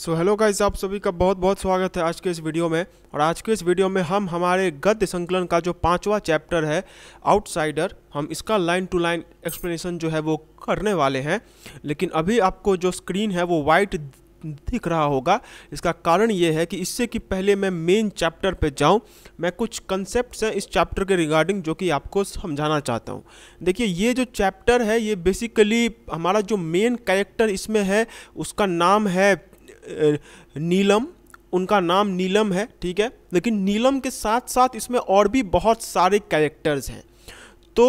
so hello guys आप सभी का बहुत बहुत स्वागत है आज के इस वीडियो में और आज के इस वीडियो में हम हमारे गद्य संकलन का जो पांचवा चैप्टर है आउटसाइडर हम इसका लाइन टू लाइन एक्सप्लेनेशन जो है वो करने वाले हैं लेकिन अभी आपको जो स्क्रीन है वो वाइट दिख रहा होगा इसका कारण ये है कि इससे कि पहले मैं मेन चैप्टर पर जाऊँ मैं कुछ कंसेप्ट हैं इस चैप्टर के रिगार्डिंग जो कि आपको समझाना चाहता हूँ देखिए ये जो चैप्टर है ये बेसिकली हमारा जो मेन कैरेक्टर इसमें है उसका नाम है नीलम उनका नाम नीलम है ठीक है लेकिन नीलम के साथ साथ इसमें और भी बहुत सारे कैरेक्टर्स हैं तो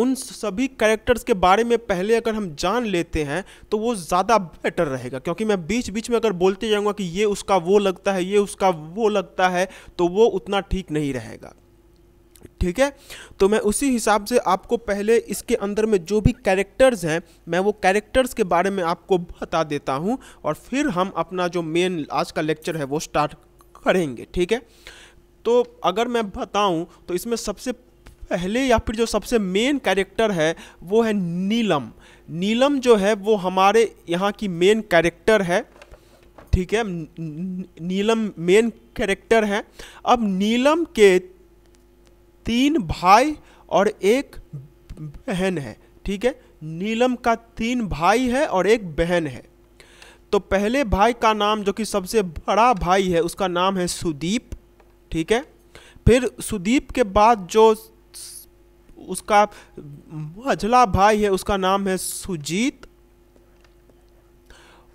उन सभी कैरेक्टर्स के बारे में पहले अगर हम जान लेते हैं तो वो ज़्यादा बेटर रहेगा क्योंकि मैं बीच बीच में अगर बोलते जाऊँगा कि ये उसका वो लगता है ये उसका वो लगता है तो वो उतना ठीक नहीं रहेगा ठीक है तो मैं उसी हिसाब से आपको पहले इसके अंदर में जो भी कैरेक्टर्स हैं मैं वो कैरेक्टर्स के बारे में आपको बता देता हूँ और फिर हम अपना जो मेन आज का लेक्चर है वो स्टार्ट करेंगे ठीक है तो अगर मैं बताऊँ तो इसमें सबसे पहले या फिर जो सबसे मेन कैरेक्टर है वो है नीलम नीलम जो है वो हमारे यहाँ की मेन कैरेक्टर है ठीक है नीलम मेन कैरेक्टर है अब नीलम के तीन भाई और एक बहन है ठीक है नीलम का तीन भाई है और एक बहन है तो पहले भाई का नाम जो कि सबसे बड़ा भाई है उसका नाम है सुदीप ठीक है फिर सुदीप के बाद जो उसका मझला भाई है उसका नाम है सुजीत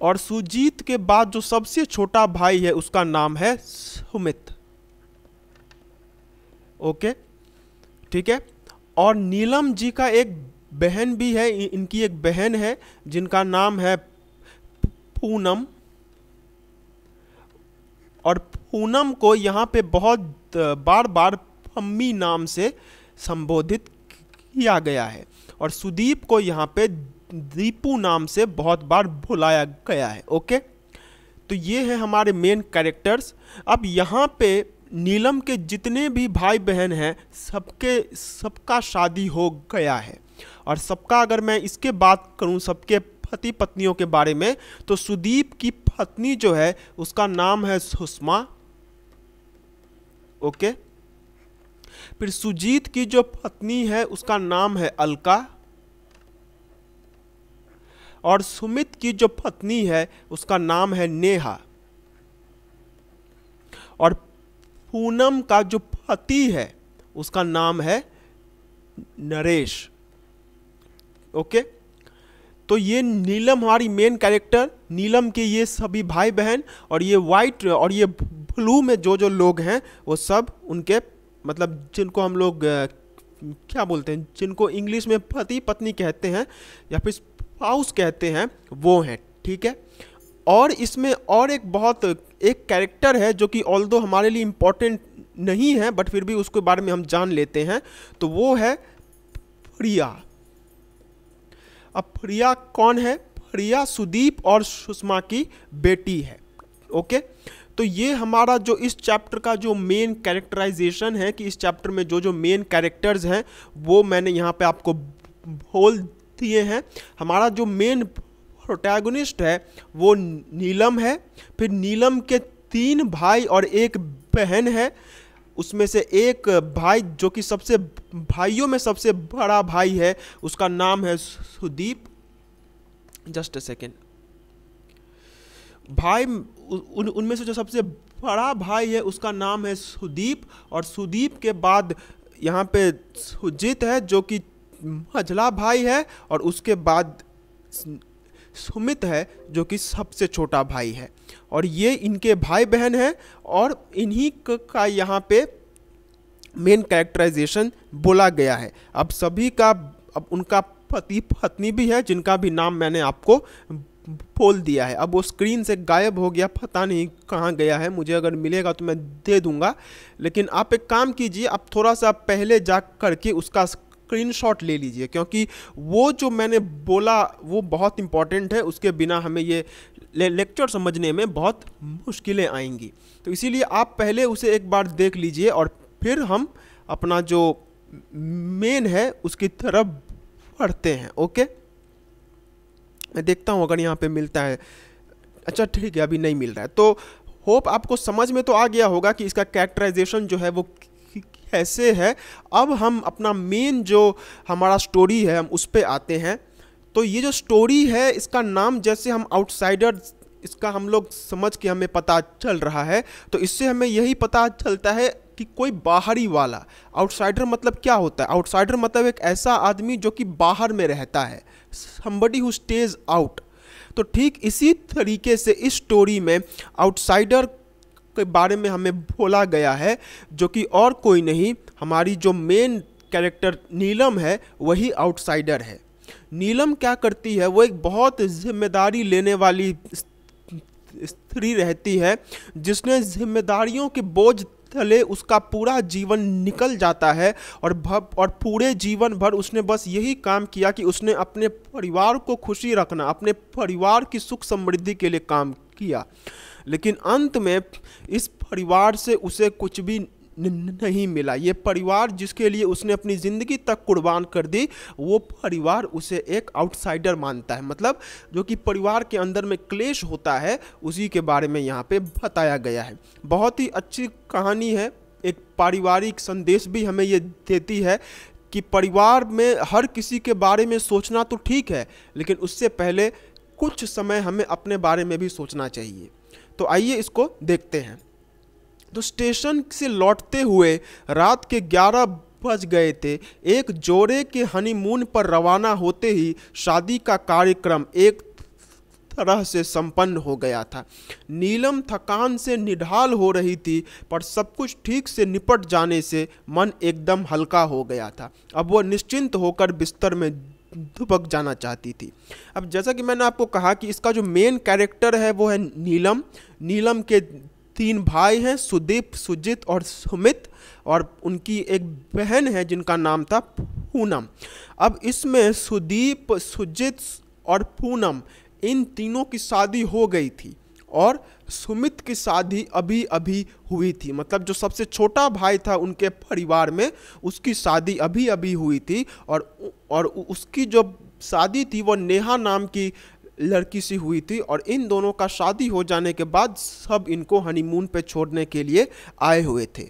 और सुजीत के बाद जो सबसे छोटा भाई है उसका नाम है सुमित ओके ठीक है और नीलम जी का एक बहन भी है इनकी एक बहन है जिनका नाम है पूनम और पूनम को यहाँ पे बहुत बार बार पम्मी नाम से संबोधित किया गया है और सुदीप को यहाँ पे दीपू नाम से बहुत बार बुलाया गया है ओके तो ये है हमारे मेन कैरेक्टर्स अब यहाँ पे नीलम के जितने भी भाई बहन हैं सबके सबका शादी हो गया है और सबका अगर मैं इसके बात करूं सबके पति पत्नियों के बारे में तो सुदीप की पत्नी जो है उसका नाम है सुषमा ओके फिर सुजीत की जो पत्नी है उसका नाम है अलका और सुमित की जो पत्नी है उसका नाम है नेहा और पूनम का जो पति है उसका नाम है नरेश ओके तो ये नीलम हमारी मेन कैरेक्टर नीलम के ये सभी भाई बहन और ये वाइट और ये ब्लू में जो जो लोग हैं वो सब उनके मतलब जिनको हम लोग क्या बोलते हैं जिनको इंग्लिश में पति पत्नी कहते हैं या फिर हाउस कहते हैं वो हैं ठीक है और इसमें और एक बहुत एक कैरेक्टर है जो कि ऑल हमारे लिए इम्पोर्टेंट नहीं है बट फिर भी उसके बारे में हम जान लेते हैं तो वो है प्रिया अब प्रिया कौन है प्रिया सुदीप और सुषमा की बेटी है ओके तो ये हमारा जो इस चैप्टर का जो मेन कैरेक्टराइजेशन है कि इस चैप्टर में जो जो मेन कैरेक्टर्स हैं वो मैंने यहाँ पे आपको बोल दिए हैं हमारा जो मेन प्रोटैगनिस्ट है वो नीलम है फिर नीलम के तीन भाई और एक बहन है उसमें से एक भाई जो कि सबसे भाइयों में सबसे बड़ा भाई है उसका नाम है सुदीप जस्ट अ सेकेंड भाई उन उनमें से जो सबसे बड़ा भाई है उसका नाम है सुदीप और सुदीप के बाद यहाँ पे सुजीत है जो कि मझला भाई है और उसके बाद सुमित है जो कि सबसे छोटा भाई है और ये इनके भाई बहन हैं और इन्हीं का यहाँ पे मेन कैरेक्टराइजेशन बोला गया है अब सभी का अब उनका पति पत्नी भी है जिनका भी नाम मैंने आपको बोल दिया है अब वो स्क्रीन से गायब हो गया पता नहीं कहाँ गया है मुझे अगर मिलेगा तो मैं दे दूँगा लेकिन आप एक काम कीजिए आप थोड़ा सा पहले जा करके उसका स्क्रीनशॉट ले लीजिए क्योंकि वो जो मैंने बोला वो बहुत इंपॉर्टेंट है उसके बिना हमें ये लेक्चर समझने में बहुत मुश्किलें आएंगी तो इसीलिए आप पहले उसे एक बार देख लीजिए और फिर हम अपना जो मेन है उसकी तरफ बढ़ते हैं ओके मैं देखता हूँ अगर यहाँ पे मिलता है अच्छा ठीक है अभी नहीं मिल रहा है तो होप आपको समझ में तो आ गया होगा कि इसका कैरेक्टराइजेशन जो है वो ऐसे है अब हम अपना मेन जो हमारा स्टोरी है हम उस पर आते हैं तो ये जो स्टोरी है इसका नाम जैसे हम आउटसाइडर इसका हम लोग समझ के हमें पता चल रहा है तो इससे हमें यही पता चलता है कि कोई बाहरी वाला आउटसाइडर मतलब क्या होता है आउटसाइडर मतलब एक ऐसा आदमी जो कि बाहर में रहता है समबडी हु स्टेज आउट तो ठीक इसी तरीके से इस स्टोरी में आउटसाइडर के बारे में हमें बोला गया है जो कि और कोई नहीं हमारी जो मेन कैरेक्टर नीलम है वही आउटसाइडर है नीलम क्या करती है वो एक बहुत जिम्मेदारी लेने वाली स्त्री रहती है जिसने जिम्मेदारियों के बोझ तले उसका पूरा जीवन निकल जाता है और भव और पूरे जीवन भर उसने बस यही काम किया कि उसने अपने परिवार को खुशी रखना अपने परिवार की सुख समृद्धि के लिए काम किया लेकिन अंत में इस परिवार से उसे कुछ भी नहीं मिला ये परिवार जिसके लिए उसने अपनी ज़िंदगी तक कुर्बान कर दी वो परिवार उसे एक आउटसाइडर मानता है मतलब जो कि परिवार के अंदर में क्लेश होता है उसी के बारे में यहाँ पे बताया गया है बहुत ही अच्छी कहानी है एक पारिवारिक संदेश भी हमें ये देती है कि परिवार में हर किसी के बारे में सोचना तो ठीक है लेकिन उससे पहले कुछ समय हमें अपने बारे में भी सोचना चाहिए तो आइए इसको देखते हैं तो स्टेशन से लौटते हुए रात के ग्यारह बज गए थे एक जोड़े के हनीमून पर रवाना होते ही शादी का कार्यक्रम एक तरह से संपन्न हो गया था नीलम थकान से निढाल हो रही थी पर सब कुछ ठीक से निपट जाने से मन एकदम हल्का हो गया था अब वह निश्चिंत होकर बिस्तर में दुबक जाना चाहती थी अब जैसा कि मैंने आपको कहा कि इसका जो मेन कैरेक्टर है वो है नीलम नीलम के तीन भाई हैं सुदीप सुजित और सुमित और उनकी एक बहन है जिनका नाम था पूनम अब इसमें सुदीप सुजित और पूनम इन तीनों की शादी हो गई थी और सुमित की शादी अभी अभी हुई थी मतलब जो सबसे छोटा भाई था उनके परिवार में उसकी शादी अभी अभी हुई थी और और उसकी जो शादी थी वो नेहा नाम की लड़की सी हुई थी और इन दोनों का शादी हो जाने के बाद सब इनको हनीमून पे छोड़ने के लिए आए हुए थे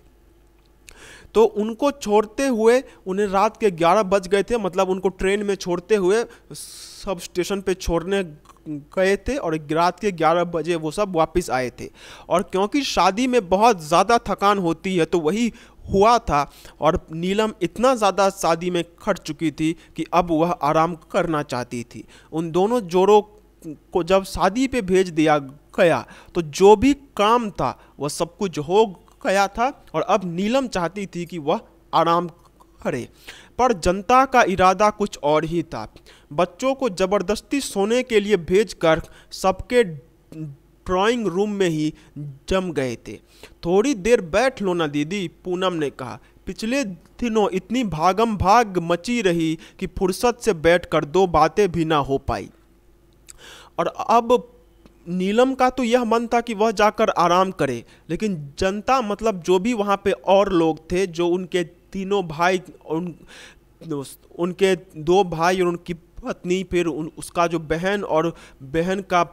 तो उनको छोड़ते हुए उन्हें रात के ग्यारह बज गए थे मतलब उनको ट्रेन में छोड़ते हुए सब स्टेशन पे छोड़ने गए थे और रात के 11 बजे वो सब वापस आए थे और क्योंकि शादी में बहुत ज़्यादा थकान होती है तो वही हुआ था और नीलम इतना ज़्यादा शादी में खट चुकी थी कि अब वह आराम करना चाहती थी उन दोनों जोड़ों को जब शादी पे भेज दिया गया तो जो भी काम था वह सब कुछ हो गया था और अब नीलम चाहती थी कि वह आराम करे पर जनता का इरादा कुछ और ही था बच्चों को ज़बरदस्ती सोने के लिए भेजकर सबके ड्राइंग रूम में ही जम गए थे थोड़ी देर बैठ लो ना दीदी पूनम ने कहा पिछले दिनों इतनी भागम भाग मची रही कि फुर्सत से बैठ कर दो बातें भी ना हो पाई और अब नीलम का तो यह मन था कि वह जाकर आराम करे लेकिन जनता मतलब जो भी वहाँ पे और लोग थे जो उनके तीनों भाई उन उनके दो भाई और उनकी पत्नी फिर उन, उसका जो बहन और बहन का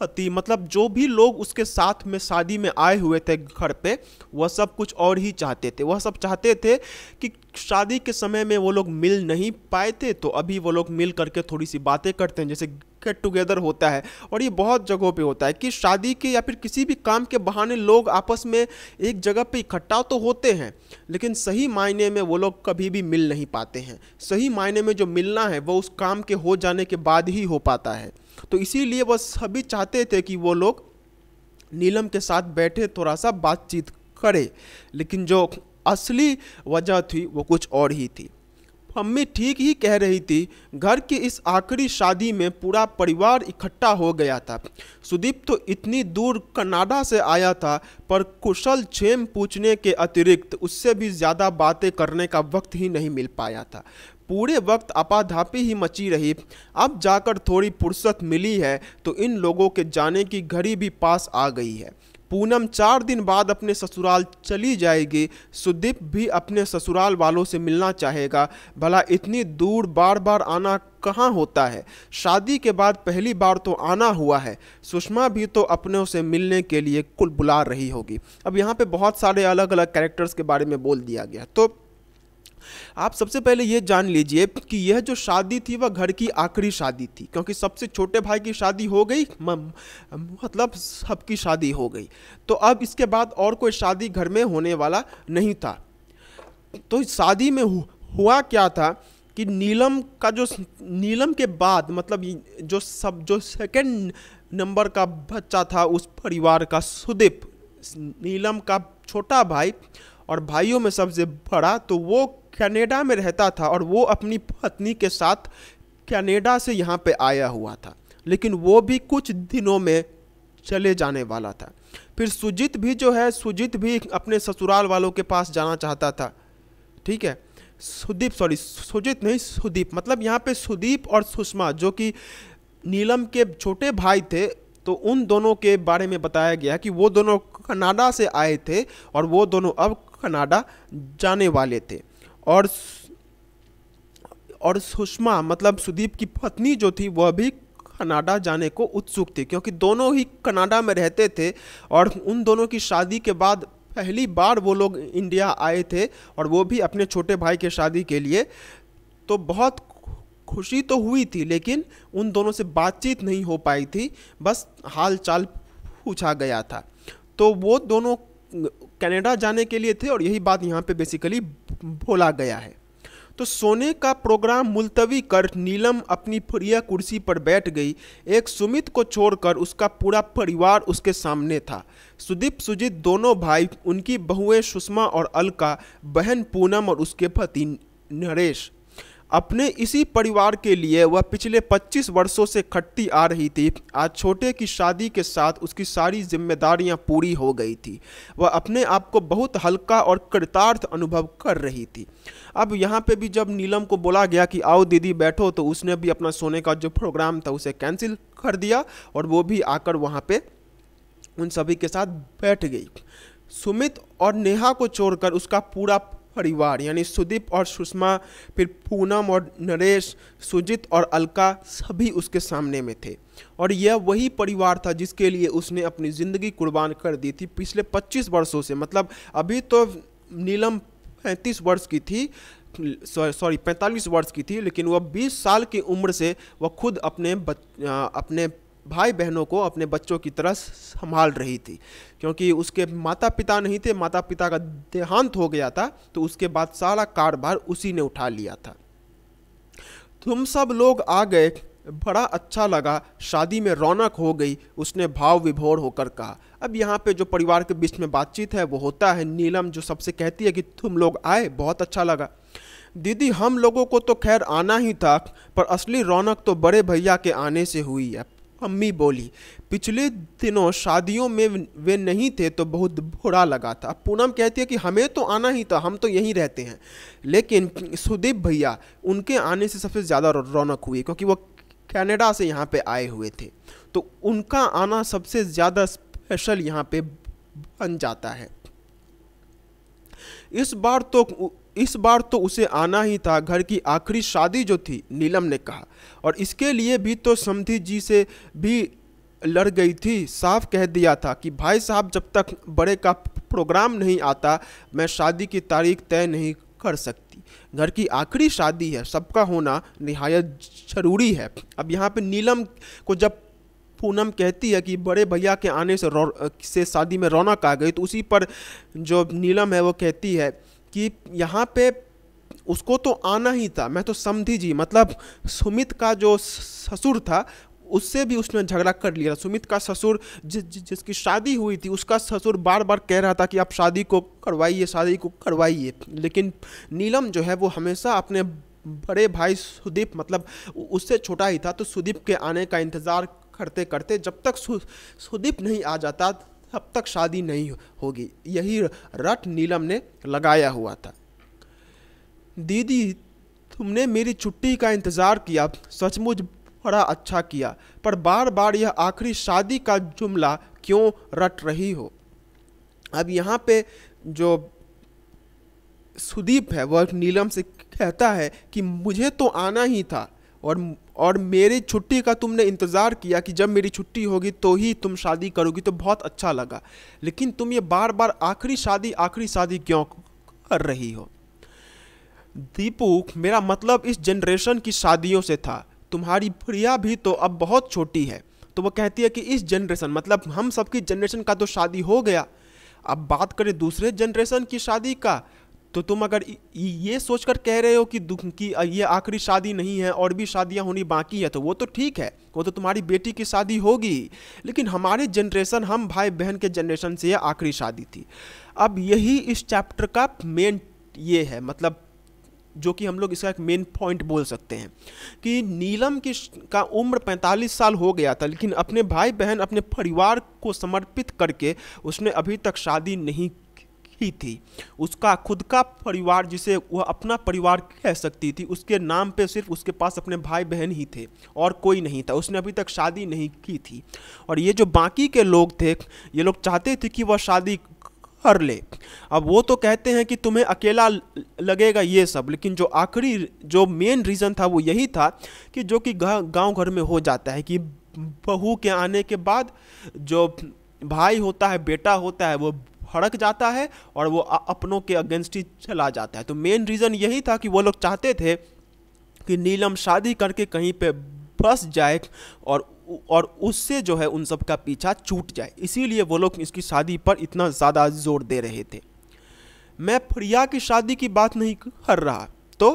पति मतलब जो भी लोग उसके साथ में शादी में आए हुए थे घर पे वह सब कुछ और ही चाहते थे वह सब चाहते थे कि शादी के समय में वो लोग मिल नहीं पाए थे तो अभी वो लोग मिल करके थोड़ी सी बातें करते हैं जैसे गेट टुगेदर होता है और ये बहुत जगहों पे होता है कि शादी के या फिर किसी भी काम के बहाने लोग आपस में एक जगह पे इकट्ठा तो होते हैं लेकिन सही मायने में वो लोग कभी भी मिल नहीं पाते हैं सही मायने में जो मिलना है वो उस काम के हो जाने के बाद ही हो पाता है तो इसीलिए वह सभी चाहते थे कि वो लोग नीलम के साथ बैठे थोड़ा सा बातचीत करे लेकिन जो असली वजह थी वो कुछ और ही थी अम्मी ठीक ही कह रही थी घर की इस आखिरी शादी में पूरा परिवार इकट्ठा हो गया था सुदीप तो इतनी दूर कनाडा से आया था पर कुशल छेम पूछने के अतिरिक्त उससे भी ज़्यादा बातें करने का वक्त ही नहीं मिल पाया था पूरे वक्त आपाधापी ही मची रही अब जाकर थोड़ी फुर्सत मिली है तो इन लोगों के जाने की घड़ी भी पास आ गई है पूनम चार दिन बाद अपने ससुराल चली जाएगी सुदीप भी अपने ससुराल वालों से मिलना चाहेगा भला इतनी दूर बार बार आना कहाँ होता है शादी के बाद पहली बार तो आना हुआ है सुषमा भी तो अपने से मिलने के लिए कुल बुला रही होगी अब यहाँ पे बहुत सारे अलग अलग कैरेक्टर्स के बारे में बोल दिया गया तो आप सबसे पहले यह जान लीजिए कि यह जो शादी थी वह घर की आखिरी शादी थी क्योंकि सबसे छोटे भाई की शादी हो गई मतलब सबकी शादी हो गई तो अब इसके बाद और कोई शादी घर में होने वाला नहीं था तो शादी में हुआ क्या था कि नीलम का जो नीलम के बाद मतलब जो सब जो सेकंड नंबर का बच्चा था उस परिवार का सुदीप नीलम का छोटा भाई और भाइयों में सबसे बड़ा तो वो कनाडा में रहता था और वो अपनी पत्नी के साथ कनाडा से यहाँ पे आया हुआ था लेकिन वो भी कुछ दिनों में चले जाने वाला था फिर सुजीत भी जो है सुजीत भी अपने ससुराल वालों के पास जाना चाहता था ठीक है सुदीप सॉरी सुजीत नहीं सुदीप मतलब यहाँ पे सुदीप और सुषमा जो कि नीलम के छोटे भाई थे तो उन दोनों के बारे में बताया गया कि वो दोनों कनाडा से आए थे और वो दोनों अब कनाडा जाने वाले थे और और सुषमा मतलब सुदीप की पत्नी जो थी वह भी कनाडा जाने को उत्सुक थी क्योंकि दोनों ही कनाडा में रहते थे और उन दोनों की शादी के बाद पहली बार वो लोग इंडिया आए थे और वो भी अपने छोटे भाई के शादी के लिए तो बहुत खुशी तो हुई थी लेकिन उन दोनों से बातचीत नहीं हो पाई थी बस हाल चाल पूछा गया था तो वो दोनों कनाडा जाने के लिए थे और यही बात यहाँ पे बेसिकली बोला गया है तो सोने का प्रोग्राम मुलतवी कर नीलम अपनी प्रिय कुर्सी पर बैठ गई एक सुमित को छोड़कर उसका पूरा परिवार उसके सामने था सुदीप सुजीत दोनों भाई उनकी बहुएं सुषमा और अलका बहन पूनम और उसके पति नरेश अपने इसी परिवार के लिए वह पिछले 25 वर्षों से खटती आ रही थी आज छोटे की शादी के साथ उसकी सारी जिम्मेदारियां पूरी हो गई थी वह अपने आप को बहुत हल्का और कृतार्थ अनुभव कर रही थी अब यहाँ पे भी जब नीलम को बोला गया कि आओ दीदी बैठो तो उसने भी अपना सोने का जो प्रोग्राम था उसे कैंसिल कर दिया और वो भी आकर वहाँ पर उन सभी के साथ बैठ गई सुमित और नेहा को छोड़कर उसका पूरा परिवार यानी सुदीप और सुषमा फिर पूनम और नरेश सुजित और अलका सभी उसके सामने में थे और यह वही परिवार था जिसके लिए उसने अपनी ज़िंदगी कुर्बान कर दी थी पिछले 25 वर्षों से मतलब अभी तो नीलम पैंतीस वर्ष की थी सॉरी पैंतालीस वर्ष की थी लेकिन वह 20 साल की उम्र से वह खुद अपने बच, अपने भाई बहनों को अपने बच्चों की तरह संभाल रही थी क्योंकि उसके माता पिता नहीं थे माता पिता का देहांत हो गया था तो उसके बाद सारा कारोबार उसी ने उठा लिया था तुम सब लोग आ गए बड़ा अच्छा लगा शादी में रौनक हो गई उसने भाव विभोर होकर कहा अब यहाँ पे जो परिवार के बीच में बातचीत है वो होता है नीलम जो सबसे कहती है कि तुम लोग आए बहुत अच्छा लगा दीदी हम लोगों को तो खैर आना ही था पर असली रौनक तो बड़े भैया के आने से हुई है अम्मी बोली पिछले दिनों शादियों में वे नहीं थे तो बहुत बुरा लगा था पूनम कहती है कि हमें तो आना ही था हम तो यहीं रहते हैं लेकिन सुदीप भैया उनके आने से सबसे ज़्यादा रौनक हुई क्योंकि वो कनाडा से यहाँ पे आए हुए थे तो उनका आना सबसे ज़्यादा स्पेशल यहाँ पे बन जाता है इस बार तो इस बार तो उसे आना ही था घर की आखिरी शादी जो थी नीलम ने कहा और इसके लिए भी तो समधि जी से भी लड़ गई थी साफ कह दिया था कि भाई साहब जब तक बड़े का प्रोग्राम नहीं आता मैं शादी की तारीख तय नहीं कर सकती घर की आखिरी शादी है सबका होना नहायत ज़रूरी है अब यहाँ पे नीलम को जब पूनम कहती है कि बड़े भैया के आने से रौ से शादी में रौनक आ गई तो उसी पर जो नीलम है वो कहती है कि यहाँ पे उसको तो आना ही था मैं तो समझी जी मतलब सुमित का जो ससुर था उससे भी उसने झगड़ा कर लिया सुमित का ससुर जि, जि, जिसकी शादी हुई थी उसका ससुर बार बार कह रहा था कि आप शादी को करवाइए शादी को करवाइए लेकिन नीलम जो है वो हमेशा अपने बड़े भाई सुदीप मतलब उससे छोटा ही था तो सुदीप के आने का इंतज़ार करते करते जब तक सु, सुदीप नहीं आ जाता अब तक शादी नहीं होगी यही रट नीलम ने लगाया हुआ था दीदी तुमने मेरी छुट्टी का इंतज़ार किया सचमुच बड़ा अच्छा किया पर बार बार यह आखिरी शादी का जुमला क्यों रट रही हो अब यहाँ पे जो सुदीप है वह नीलम से कहता है कि मुझे तो आना ही था और और मेरी छुट्टी का तुमने इंतज़ार किया कि जब मेरी छुट्टी होगी तो ही तुम शादी करोगी तो बहुत अच्छा लगा लेकिन तुम ये बार बार आखिरी शादी आखिरी शादी क्यों कर रही हो दीपू मेरा मतलब इस जनरेशन की शादियों से था तुम्हारी प्रिया भी तो अब बहुत छोटी है तो वो कहती है कि इस जनरेशन मतलब हम सबकी जनरेशन का तो शादी हो गया अब बात करें दूसरे जनरेशन की शादी का तो तुम अगर ये सोच कर कह रहे हो कि दुख की ये आखिरी शादी नहीं है और भी शादियाँ होनी बाकी है तो वो तो ठीक है वो तो तुम्हारी बेटी की शादी होगी लेकिन हमारी जनरेशन हम भाई बहन के जनरेशन से ये आखिरी शादी थी अब यही इस चैप्टर का मेन ये है मतलब जो कि हम लोग इसका एक मेन पॉइंट बोल सकते हैं कि नीलम की का उम्र 45 साल हो गया था लेकिन अपने भाई बहन अपने परिवार को समर्पित करके उसने अभी तक शादी नहीं ही थी उसका खुद का परिवार जिसे वह अपना परिवार कह सकती थी उसके नाम पे सिर्फ उसके पास अपने भाई बहन ही थे और कोई नहीं था उसने अभी तक शादी नहीं की थी और ये जो बाकी के लोग थे ये लोग चाहते थे कि वह शादी कर ले अब वो तो कहते हैं कि तुम्हें अकेला लगेगा ये सब लेकिन जो आखिरी जो मेन रीज़न था वो यही था कि जो कि गांव घर में हो जाता है कि बहू के आने के बाद जो भाई होता है बेटा होता है वो भड़क जाता है और वो अपनों के अगेंस्ट ही चला जाता है तो मेन रीज़न यही था कि वो लोग चाहते थे कि नीलम शादी करके कहीं पे फंस जाए और और उससे जो है उन सब का पीछा छूट जाए इसीलिए वो लोग इसकी शादी पर इतना ज़्यादा जोर दे रहे थे मैं प्रिया की शादी की बात नहीं कर रहा तो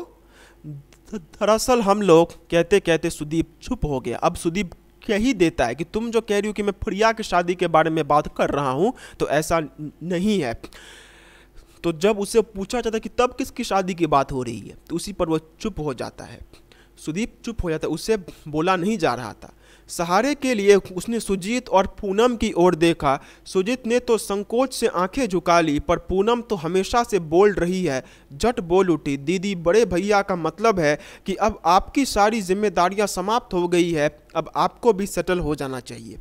दरअसल हम लोग कहते कहते सुदीप चुप हो गया अब सुदीप कह ही देता है कि तुम जो कह रही हो कि मैं प्रिया की शादी के बारे में बात कर रहा हूँ तो ऐसा नहीं है तो जब उसे पूछा जाता है कि तब किसकी शादी की बात हो रही है तो उसी पर वह चुप हो जाता है सुदीप चुप हो जाता है उससे बोला नहीं जा रहा था सहारे के लिए उसने सुजीत और पूनम की ओर देखा सुजीत ने तो संकोच से आंखें झुका ली पर पूनम तो हमेशा से बोल रही है झट बोल उठी दीदी बड़े भैया का मतलब है कि अब आपकी सारी जिम्मेदारियां समाप्त हो गई है अब आपको भी सेटल हो जाना चाहिए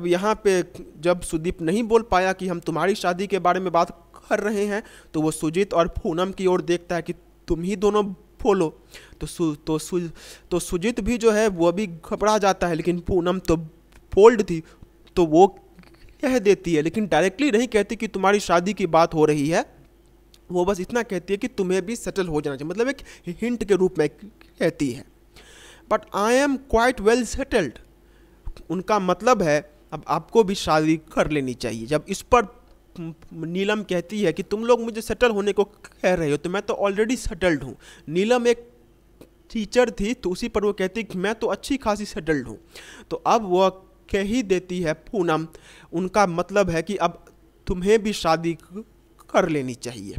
अब यहाँ पे जब सुदीप नहीं बोल पाया कि हम तुम्हारी शादी के बारे में बात कर रहे हैं तो वो सुजीत और पूनम की ओर देखता है कि तुम ही दोनों बोलो तो सु तो सु तो सुजीत भी जो है वो भी घबरा जाता है लेकिन पूनम तो बोल्ड थी तो वो कह देती है लेकिन डायरेक्टली नहीं कहती कि तुम्हारी शादी की बात हो रही है वो बस इतना कहती है कि तुम्हें भी सेटल हो जाना चाहिए मतलब एक हिंट के रूप में कहती है but I am quite well settled उनका मतलब है अब आपको भी शादी कर लेनी चाहिए जब इस पर नीलम कहती है कि तुम लोग मुझे सेटल होने को कह रहे हो तो मैं तो ऑलरेडी सेटल्ड हूँ नीलम एक टीचर थी तो उसी पर वो कहती कि मैं तो अच्छी खासी सेटल्ड हूँ तो अब वह कह ही देती है पूनम उनका मतलब है कि अब तुम्हें भी शादी कर लेनी चाहिए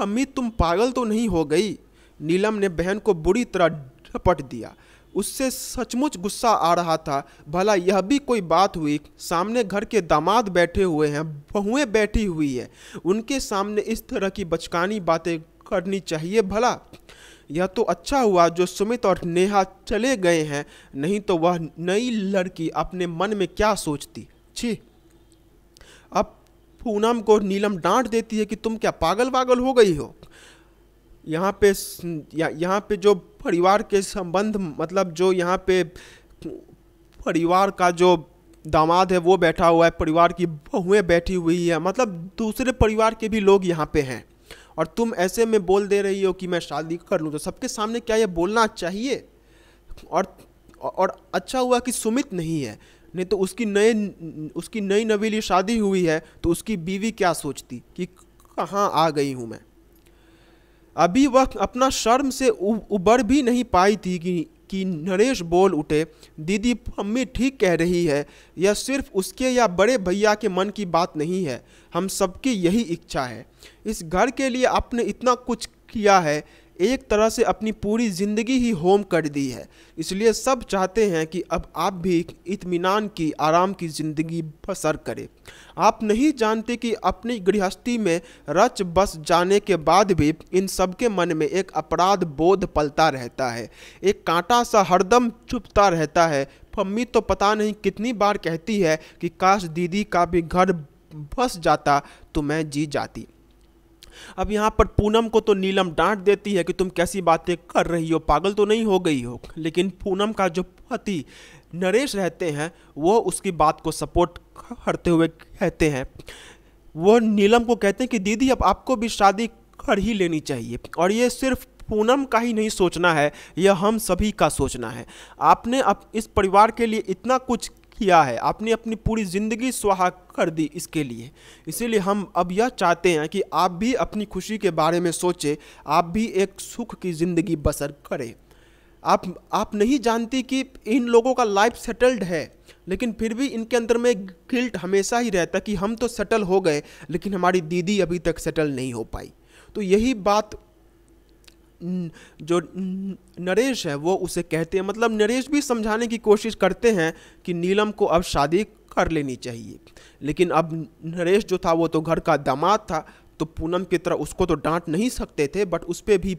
मम्मी तुम पागल तो नहीं हो गई नीलम ने बहन को बुरी तरह डपट दिया उससे सचमुच गुस्सा आ रहा था भला यह भी कोई बात हुई सामने घर के दामाद बैठे हुए हैं बहुएं बैठी हुई है उनके सामने इस तरह की बचकानी बातें करनी चाहिए भला यह तो अच्छा हुआ जो सुमित और नेहा चले गए हैं नहीं तो वह नई लड़की अपने मन में क्या सोचती छी अब पूनम को नीलम डांट देती है कि तुम क्या पागल वागल हो गई हो यहाँ पे यहाँ पे जो परिवार के संबंध मतलब जो यहाँ पे परिवार का जो दामाद है वो बैठा हुआ है परिवार की बहुएं बैठी हुई है मतलब दूसरे परिवार के भी लोग यहाँ पे हैं और तुम ऐसे में बोल दे रही हो कि मैं शादी कर लूँ तो सबके सामने क्या यह बोलना चाहिए और और अच्छा हुआ कि सुमित नहीं है नहीं तो उसकी नए उसकी नई नवीली शादी हुई है तो उसकी बीवी क्या सोचती कि कहाँ आ गई हूँ मैं अभी वह अपना शर्म से उबर भी नहीं पाई थी कि कि नरेश बोल उठे दीदी मम्मी ठीक कह रही है यह सिर्फ उसके या बड़े भैया के मन की बात नहीं है हम सबकी यही इच्छा है इस घर के लिए आपने इतना कुछ किया है एक तरह से अपनी पूरी ज़िंदगी ही होम कर दी है इसलिए सब चाहते हैं कि अब आप भी इतमान की आराम की ज़िंदगी बसर करें आप नहीं जानते कि अपनी गृहस्थी में रच बस जाने के बाद भी इन सबके मन में एक अपराध बोध पलता रहता है एक कांटा सा हरदम चुपता रहता है मम्मी तो पता नहीं कितनी बार कहती है कि काश दीदी का भी घर बस जाता तो मैं जी जाती अब यहाँ पर पूनम को तो नीलम डांट देती है कि तुम कैसी बातें कर रही हो पागल तो नहीं हो गई हो लेकिन पूनम का जो पति नरेश रहते हैं वो उसकी बात को सपोर्ट करते हुए कहते हैं वो नीलम को कहते हैं कि दीदी अब आपको भी शादी कर ही लेनी चाहिए और ये सिर्फ पूनम का ही नहीं सोचना है यह हम सभी का सोचना है आपने अब इस परिवार के लिए इतना कुछ किया है आपने अपनी पूरी ज़िंदगी स्वाहा कर दी इसके लिए इसीलिए हम अब यह चाहते हैं कि आप भी अपनी खुशी के बारे में सोचें आप भी एक सुख की ज़िंदगी बसर करें आप आप नहीं जानती कि इन लोगों का लाइफ सेटल्ड है लेकिन फिर भी इनके अंदर में गिल्ट हमेशा ही रहता कि हम तो सेटल हो गए लेकिन हमारी दीदी अभी तक सेटल नहीं हो पाई तो यही बात जो नरेश है वो उसे कहते हैं मतलब नरेश भी समझाने की कोशिश करते हैं कि नीलम को अब शादी कर लेनी चाहिए लेकिन अब नरेश जो था वो तो घर का दामाद था तो पूनम की तरह उसको तो डांट नहीं सकते थे बट उस पर भी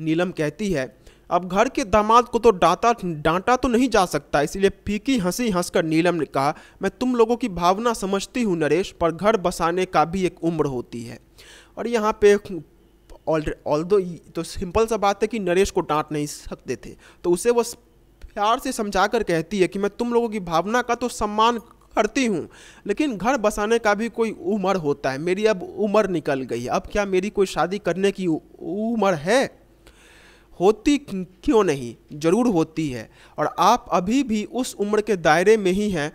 नीलम कहती है अब घर के दामाद को तो डांटा डांटा तो नहीं जा सकता इसलिए फीकी हंसी हंसकर नीलम ने कहा मैं तुम लोगों की भावना समझती हूँ नरेश पर घर बसाने का भी एक उम्र होती है और यहाँ पे ऑल दो तो सिंपल सा बात है कि नरेश को डांट नहीं सकते थे तो उसे वो प्यार से समझा कर कहती है कि मैं तुम लोगों की भावना का तो सम्मान करती हूँ लेकिन घर बसाने का भी कोई उम्र होता है मेरी अब उम्र निकल गई अब क्या मेरी कोई शादी करने की उम्र है होती क्यों नहीं ज़रूर होती है और आप अभी भी उस उम्र के दायरे में ही हैं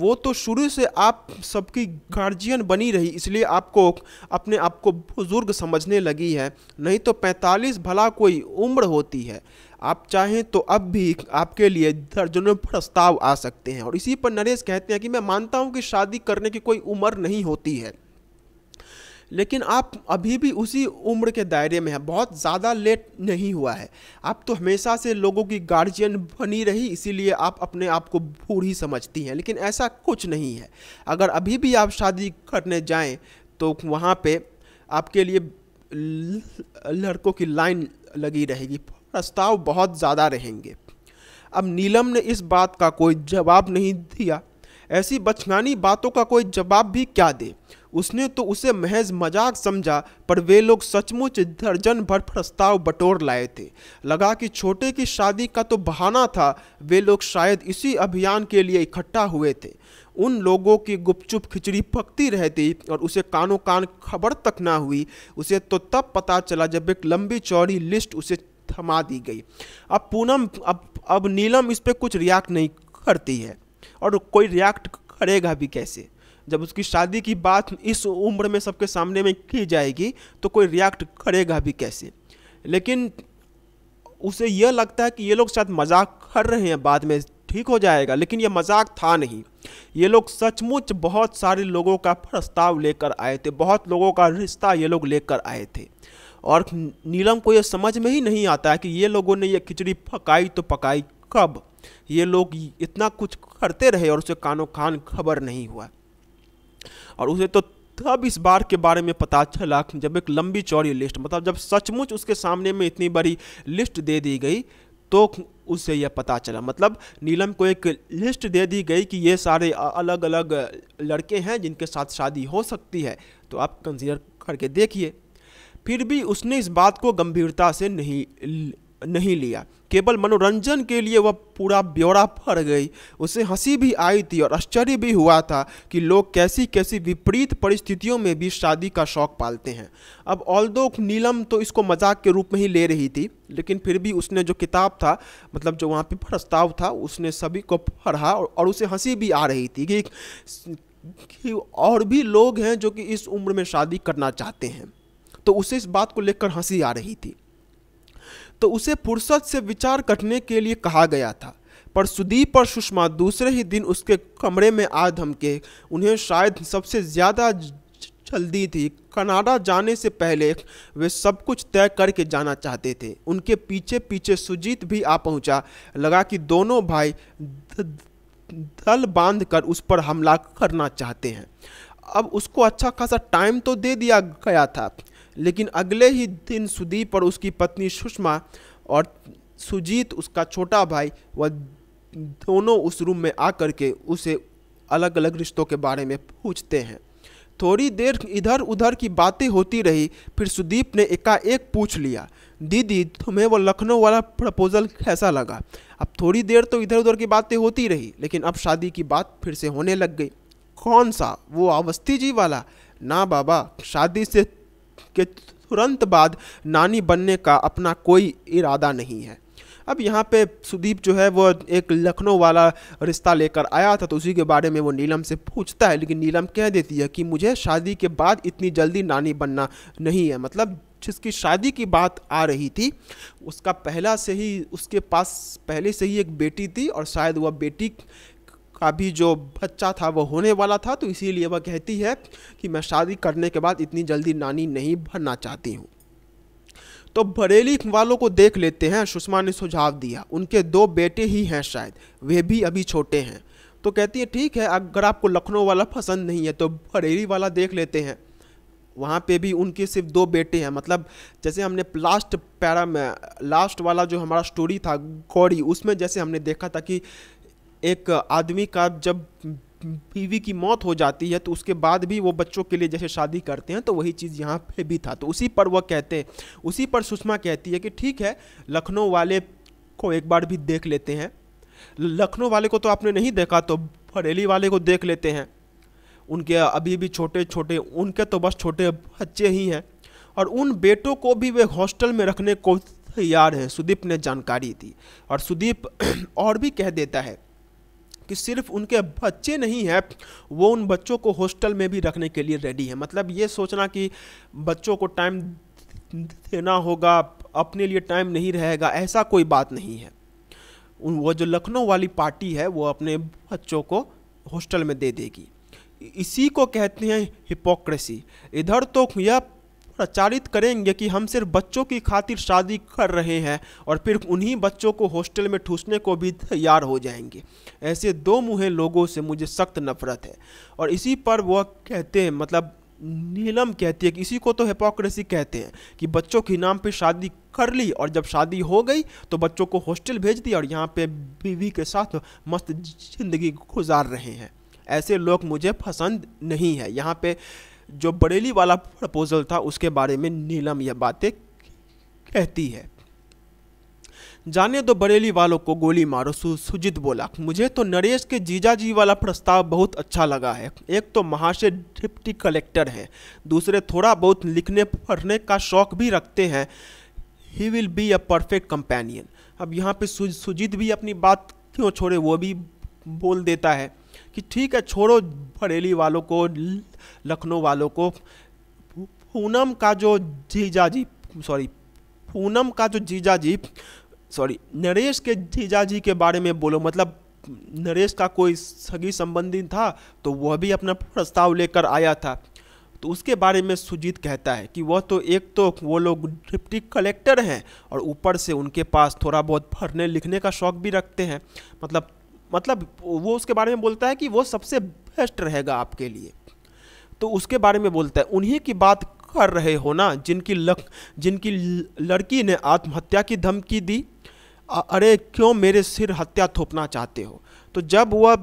वो तो शुरू से आप सबकी गार्जियन बनी रही इसलिए आपको अपने आप को बुज़ुर्ग समझने लगी है नहीं तो 45 भला कोई उम्र होती है आप चाहें तो अब भी आपके लिए दर्जनों प्रस्ताव आ सकते हैं और इसी पर नरेश कहते हैं कि मैं मानता हूं कि शादी करने की कोई उम्र नहीं होती है लेकिन आप अभी भी उसी उम्र के दायरे में हैं बहुत ज़्यादा लेट नहीं हुआ है आप तो हमेशा से लोगों की गार्जियन बनी रही इसीलिए आप अपने आप को बूढ़ी समझती हैं लेकिन ऐसा कुछ नहीं है अगर अभी भी आप शादी करने जाएं तो वहाँ पे आपके लिए लड़कों की लाइन लगी रहेगी प्रस्ताव बहुत ज़्यादा रहेंगे अब नीलम ने इस बात का कोई जवाब नहीं दिया ऐसी बचकानी बातों का कोई जवाब भी क्या दे उसने तो उसे महज मजाक समझा पर वे लोग सचमुच दर्जन भर प्रस्ताव बटोर लाए थे लगा कि छोटे की शादी का तो बहाना था वे लोग शायद इसी अभियान के लिए इकट्ठा हुए थे उन लोगों की गुपचुप खिचड़ी पकती रहती और उसे कानों कान खबर तक ना हुई उसे तो तब पता चला जब एक लंबी चौड़ी लिस्ट उसे थमा दी गई अब पूनम अब अब नीलम इस पर कुछ रिएक्ट नहीं करती है और कोई रिएक्ट करेगा भी कैसे जब उसकी शादी की बात इस उम्र में सबके सामने में की जाएगी तो कोई रिएक्ट करेगा भी कैसे लेकिन उसे यह लगता है कि ये लोग शायद मजाक कर रहे हैं बाद में ठीक हो जाएगा लेकिन यह मजाक था नहीं ये लोग सचमुच बहुत सारे लोगों का प्रस्ताव लेकर आए थे बहुत लोगों का रिश्ता ये लोग लेकर आए थे और नीलम को यह समझ में ही नहीं आता है कि ये लोगों ने ये खिचड़ी पकाई तो पकाई कब ये लोग इतना कुछ करते रहे और उसे कानों कान खबर नहीं हुआ और उसे तो तब इस बार के बारे में पता चला जब एक लंबी चौड़ी लिस्ट मतलब जब सचमुच उसके सामने में इतनी बड़ी लिस्ट दे दी गई तो उससे यह पता चला मतलब नीलम को एक लिस्ट दे दी गई कि ये सारे अलग अलग लड़के हैं जिनके साथ शादी हो सकती है तो आप कंसिडर करके देखिए फिर भी उसने इस बात को गंभीरता से नहीं नहीं लिया केवल मनोरंजन के लिए वह पूरा ब्यौरा भर गई उसे हंसी भी आई थी और आश्चर्य भी हुआ था कि लोग कैसी कैसी विपरीत परिस्थितियों में भी शादी का शौक पालते हैं अब ऑल्दो नीलम तो इसको मजाक के रूप में ही ले रही थी लेकिन फिर भी उसने जो किताब था मतलब जो वहाँ पे प्रस्ताव था उसने सभी को पढ़ा और उसे हंसी भी आ रही थी कि, कि और भी लोग हैं जो कि इस उम्र में शादी करना चाहते हैं तो उसे इस बात को लेकर हंसी आ रही थी तो उसे फुर्सत से विचार कटने के लिए कहा गया था पर सुदीप और सुषमा दूसरे ही दिन उसके कमरे में आ धमके उन्हें शायद सबसे ज़्यादा जल्दी थी कनाडा जाने से पहले वे सब कुछ तय करके जाना चाहते थे उनके पीछे पीछे सुजीत भी आ पहुंचा लगा कि दोनों भाई दल बांध कर उस पर हमला करना चाहते हैं अब उसको अच्छा खासा टाइम तो दे दिया गया था लेकिन अगले ही दिन सुदीप और उसकी पत्नी सुषमा और सुजीत उसका छोटा भाई वह दोनों उस रूम में आकर के उसे अलग अलग रिश्तों के बारे में पूछते हैं थोड़ी देर इधर उधर की बातें होती रही फिर सुदीप ने एकाएक पूछ लिया दीदी तुम्हें वो लखनऊ वाला प्रपोजल कैसा लगा अब थोड़ी देर तो इधर उधर की बातें होती रही लेकिन अब शादी की बात फिर से होने लग गई कौन सा वो अवस्थी जी वाला ना बाबा शादी से के तुरंत बाद नानी बनने का अपना कोई इरादा नहीं है अब यहाँ पे सुदीप जो है वो एक लखनऊ वाला रिश्ता लेकर आया था तो उसी के बारे में वो नीलम से पूछता है लेकिन नीलम कह देती है कि मुझे शादी के बाद इतनी जल्दी नानी बनना नहीं है मतलब जिसकी शादी की बात आ रही थी उसका पहला से ही उसके पास पहले से ही एक बेटी थी और शायद वह बेटी का भी जो बच्चा था वह होने वाला था तो इसीलिए वह कहती है कि मैं शादी करने के बाद इतनी जल्दी नानी नहीं बनना चाहती हूँ तो बरेली वालों को देख लेते हैं सुषमा ने सुझाव दिया उनके दो बेटे ही हैं शायद वे भी अभी छोटे हैं तो कहती है ठीक है अगर आपको लखनऊ वाला पसंद नहीं है तो बरेली वाला देख लेते हैं वहाँ पे भी उनके सिर्फ दो बेटे हैं मतलब जैसे हमने लास्ट पैरा में लास्ट वाला जो हमारा स्टोरी था गौरी उसमें जैसे हमने देखा था कि एक आदमी का जब बीवी की मौत हो जाती है तो उसके बाद भी वो बच्चों के लिए जैसे शादी करते हैं तो वही चीज़ यहाँ पे भी था तो उसी पर वह कहते हैं उसी पर सुषमा कहती है कि ठीक है लखनऊ वाले को एक बार भी देख लेते हैं लखनऊ वाले को तो आपने नहीं देखा तो बरेली वाले को देख लेते हैं उनके अभी भी छोटे छोटे उनके तो बस छोटे बच्चे ही हैं और उन बेटों को भी वे हॉस्टल में रखने को तैयार हैं सुदीप ने जानकारी दी और सुदीप और भी कह देता है कि सिर्फ उनके बच्चे नहीं हैं वो उन बच्चों को हॉस्टल में भी रखने के लिए रेडी है मतलब ये सोचना कि बच्चों को टाइम देना होगा अपने लिए टाइम नहीं रहेगा ऐसा कोई बात नहीं है वो जो लखनऊ वाली पार्टी है वो अपने बच्चों को हॉस्टल में दे देगी इसी को कहते हैं हिपोक्रेसी इधर तो यह प्रचारित करेंगे कि हम सिर्फ बच्चों की खातिर शादी कर रहे हैं और फिर उन्हीं बच्चों को हॉस्टल में ठूसने को भी तैयार हो जाएंगे ऐसे दो मुहे लोगों से मुझे सख्त नफरत है और इसी पर वह कहते हैं मतलब नीलम कहती है कि इसी को तो हेपोक्रेसी कहते हैं कि बच्चों के नाम पे शादी कर ली और जब शादी हो गई तो बच्चों को हॉस्टल भेज दिया और यहाँ पे बीवी के साथ मस्त जिंदगी गुजार रहे हैं ऐसे लोग मुझे पसंद नहीं है यहाँ पे जो बरेली वाला प्रपोजल था उसके बारे में नीलम यह बातें कहती है जाने दो बरेली वालों को गोली मारो सु, सुजित बोला मुझे तो नरेश के जीजा जी वाला प्रस्ताव बहुत अच्छा लगा है एक तो महाशय डिप्टी कलेक्टर हैं दूसरे थोड़ा बहुत लिखने पढ़ने का शौक भी रखते हैं he will be a perfect companion अब यहाँ पे सु, सुजीत भी अपनी बात क्यों छोड़े वो भी बोल देता है कि ठीक है छोड़ो बरेली वालों को लखनऊ वालों को पूनम का जो जीजा जी सॉरी पूनम का जो जीजा जी सॉरी नरेश के जीजा जी के बारे में बोलो मतलब नरेश का कोई सगी संबंधी था तो वह भी अपना प्रस्ताव लेकर आया था तो उसके बारे में सुजीत कहता है कि वह तो एक तो वो लोग डिप्टी कलेक्टर हैं और ऊपर से उनके पास थोड़ा बहुत पढ़ने लिखने का शौक़ भी रखते हैं मतलब मतलब वो उसके बारे में बोलता है कि वो सबसे बेस्ट रहेगा आपके लिए तो उसके बारे में बोलता है उन्हीं की बात कर रहे हो ना जिनकी लक जिनकी लड़की ने आत्महत्या की धमकी दी अरे क्यों मेरे सिर हत्या थोपना चाहते हो तो जब वह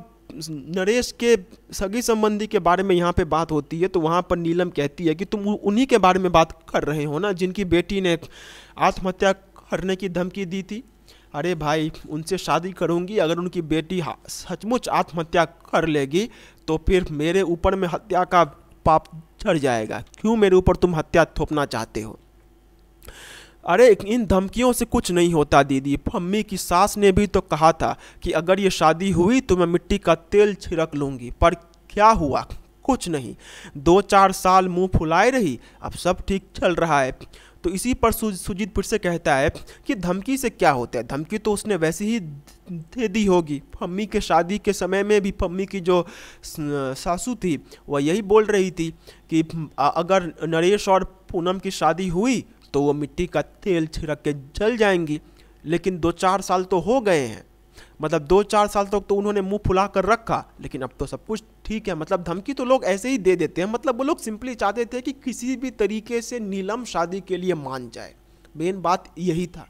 नरेश के सगी संबंधी के बारे में यहाँ पे बात होती है तो वहाँ पर नीलम कहती है कि तुम उन्हीं के बारे में बात कर रहे हो ना जिनकी बेटी ने आत्महत्या करने की धमकी दी थी अरे भाई उनसे शादी करूंगी अगर उनकी बेटी सचमुच आत्महत्या कर लेगी तो फिर मेरे ऊपर में हत्या का पाप चढ़ जाएगा क्यों मेरे ऊपर तुम हत्या थोपना चाहते हो अरे इन धमकियों से कुछ नहीं होता दीदी मम्मी की सास ने भी तो कहा था कि अगर ये शादी हुई तो मैं मिट्टी का तेल छिड़क लूँगी पर क्या हुआ कुछ नहीं दो चार साल मुंह फुलाए रही अब सब ठीक चल रहा है तो इसी पर सुजीत फिर से कहता है कि धमकी से क्या होता है धमकी तो उसने वैसे ही दे दी होगी पम्मी के शादी के समय में भी पम्मी की जो सासू थी वह यही बोल रही थी कि अगर नरेश और पूनम की शादी हुई तो वो मिट्टी का तेल छिड़क के जल जाएंगी लेकिन दो चार साल तो हो गए हैं मतलब दो चार साल तक तो, उन्होंने मुंह फुला कर रखा लेकिन अब तो सब कुछ ठीक है मतलब धमकी तो लोग ऐसे ही दे देते हैं मतलब वो लोग सिंपली चाहते थे कि किसी भी तरीके से नीलम शादी के लिए मान जाए मेन बात यही था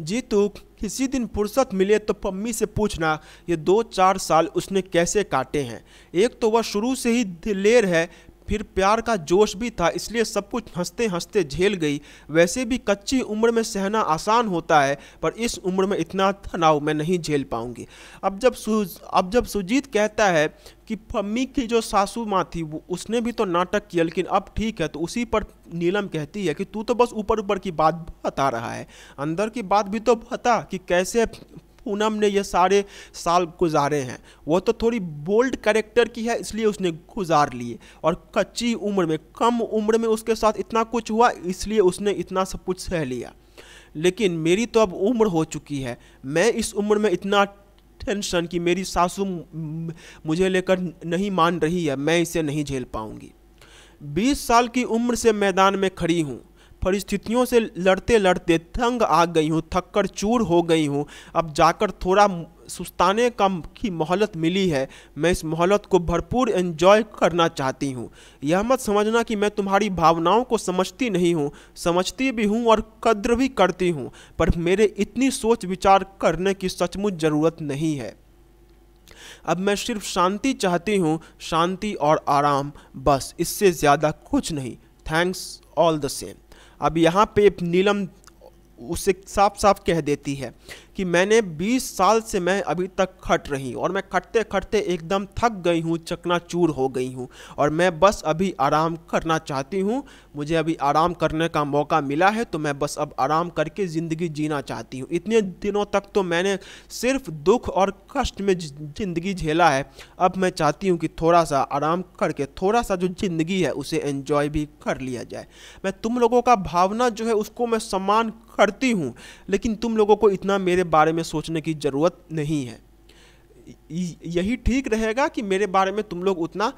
जीतू तो किसी दिन फुर्सत मिले तो पम्मी से पूछना ये दो चार साल उसने कैसे काटे हैं एक तो वह शुरू से ही दिलेर है फिर प्यार का जोश भी था इसलिए सब कुछ हंसते हंसते झेल गई वैसे भी कच्ची उम्र में सहना आसान होता है पर इस उम्र में इतना तनाव मैं नहीं झेल पाऊंगी अब जब सु अब जब सुजीत कहता है कि पम्मी की जो सासू माँ थी वो उसने भी तो नाटक किया लेकिन अब ठीक है तो उसी पर नीलम कहती है कि तू तो बस ऊपर ऊपर की बात बता रहा है अंदर की बात भी तो बता कि कैसे पूनम ने यह सारे साल गुजारे हैं वो तो थोड़ी बोल्ड करेक्टर की है इसलिए उसने गुजार लिए और कच्ची उम्र में कम उम्र में उसके साथ इतना कुछ हुआ इसलिए उसने इतना सब कुछ सह लिया लेकिन मेरी तो अब उम्र हो चुकी है मैं इस उम्र में इतना टेंशन कि मेरी सासू मुझे लेकर नहीं मान रही है मैं इसे नहीं झेल पाऊँगी बीस साल की उम्र से मैदान में खड़ी हूँ परिस्थितियों से लड़ते लड़ते तंग आ गई हूँ थक्कर चूर हो गई हूँ अब जाकर थोड़ा सुस्ताने का की मोहलत मिली है मैं इस मोहलत को भरपूर एंजॉय करना चाहती हूँ यह मत समझना कि मैं तुम्हारी भावनाओं को समझती नहीं हूँ समझती भी हूँ और कद्र भी करती हूँ पर मेरे इतनी सोच विचार करने की सचमुच ज़रूरत नहीं है अब मैं सिर्फ शांति चाहती हूँ शांति और आराम बस इससे ज़्यादा कुछ नहीं थैंक्स ऑल द सेम अब यहाँ पे नीलम उसे साफ साफ कह देती है कि मैंने 20 साल से मैं अभी तक खट रही हूँ और मैं खटते खटते एकदम थक गई हूँ चकनाचूर हो गई हूँ और मैं बस अभी आराम करना चाहती हूँ मुझे अभी आराम करने का मौका मिला है तो मैं बस अब आराम करके ज़िंदगी जीना चाहती हूँ इतने दिनों तक तो मैंने सिर्फ दुख और कष्ट में ज़िंदगी झेला है अब मैं चाहती हूँ कि थोड़ा सा आराम करके थोड़ा सा जो ज़िंदगी है उसे इन्जॉय भी कर लिया जाए मैं तुम लोगों का भावना जो है उसको मैं सम्मान करती हूँ लेकिन तुम लोगों को इतना मेरे मेरे बारे में सोचने की ज़रूरत नहीं है यही ठीक रहेगा कि मेरे बारे में तुम लोग उतना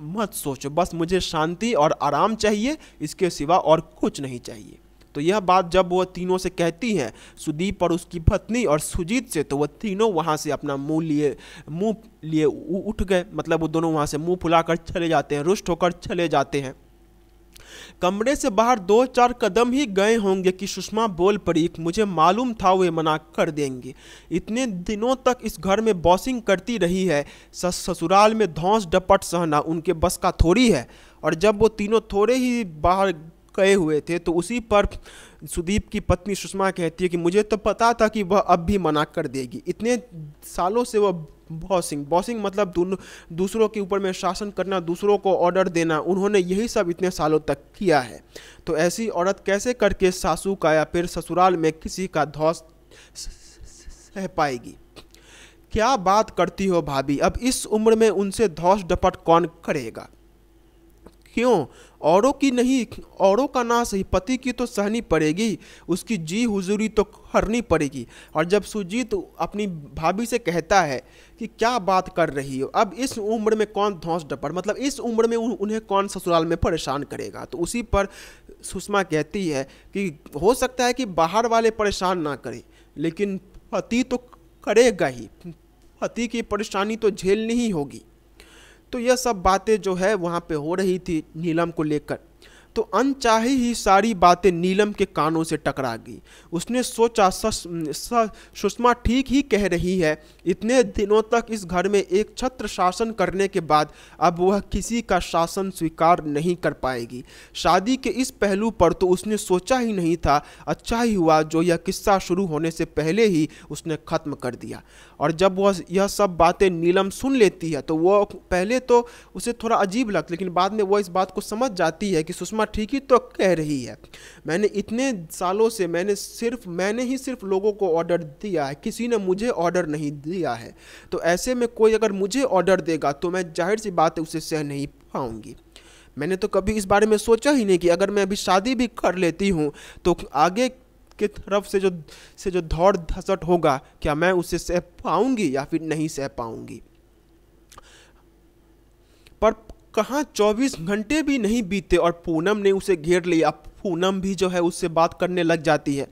मत सोचो बस मुझे शांति और आराम चाहिए इसके सिवा और कुछ नहीं चाहिए तो यह बात जब वह तीनों से कहती है सुदीप और उसकी पत्नी और सुजीत से तो वह तीनों वहाँ से अपना मुंह लिए मुंह लिए उठ गए मतलब वो दोनों वहाँ से मुंह फुलाकर चले जाते हैं रुष्ट होकर चले जाते हैं कमरे से बाहर दो चार कदम ही गए होंगे कि सुषमा बोल पड़ी मुझे मालूम था वे मना कर देंगे इतने दिनों तक इस घर में बॉसिंग करती रही है सस ससुराल में धौस डपट सहना उनके बस का थोड़ी है और जब वो तीनों थोड़े ही बाहर कहे हुए थे तो उसी पर सुदीप की पत्नी सुषमा कहती है कि मुझे तो पता था कि वह अब भी मना कर देगी इतने सालों से वह बॉसिंग बॉसिंग मतलब दोनों दूसरों के ऊपर में शासन करना दूसरों को ऑर्डर देना उन्होंने यही सब इतने सालों तक किया है तो ऐसी औरत कैसे करके सासू का या फिर ससुराल में किसी का धौस सह पाएगी क्या बात करती हो भाभी अब इस उम्र में उनसे धौस डपट कौन करेगा क्यों औरों की नहीं औरों का ना सही पति की तो सहनी पड़ेगी उसकी जी हुजूरी तो हरनी पड़ेगी और जब सुजीत अपनी भाभी से कहता है कि क्या बात कर रही हो अब इस उम्र में कौन धौस डपड़ मतलब इस उम्र में उन्हें कौन ससुराल में परेशान करेगा तो उसी पर सुषमा कहती है कि हो सकता है कि बाहर वाले परेशान ना करें लेकिन पति तो करेगा ही पति की परेशानी तो झेलनी ही होगी तो यह सब बातें जो है वहाँ पे हो रही थी नीलम को लेकर तो अनचाही ही सारी बातें नीलम के कानों से टकरा गई उसने सोचा सुषमा ठीक ही कह रही है इतने दिनों तक इस घर में एक छत्र शासन करने के बाद अब वह किसी का शासन स्वीकार नहीं कर पाएगी शादी के इस पहलू पर तो उसने सोचा ही नहीं था अच्छा ही हुआ जो यह किस्सा शुरू होने से पहले ही उसने ख़त्म कर दिया और जब वह यह सब बातें नीलम सुन लेती है तो वह पहले तो उसे थोड़ा अजीब लगता लेकिन बाद में वह इस बात को समझ जाती है कि सुषमा आत्मा ठीक ही तो कह रही है मैंने इतने सालों से मैंने सिर्फ मैंने ही सिर्फ लोगों को ऑर्डर दिया है किसी ने मुझे ऑर्डर नहीं दिया है तो ऐसे में कोई अगर मुझे ऑर्डर देगा तो मैं जाहिर सी बात उसे सह नहीं पाऊँगी मैंने तो कभी इस बारे में सोचा ही नहीं कि अगर मैं अभी शादी भी कर लेती हूँ तो आगे की तरफ से जो से जो दौड़ धसट होगा क्या मैं उसे सह पाऊँगी या फिर नहीं सह पाऊँगी कहाँ 24 घंटे भी नहीं बीते और पूनम ने उसे घेर लिया पूनम भी जो है उससे बात करने लग जाती है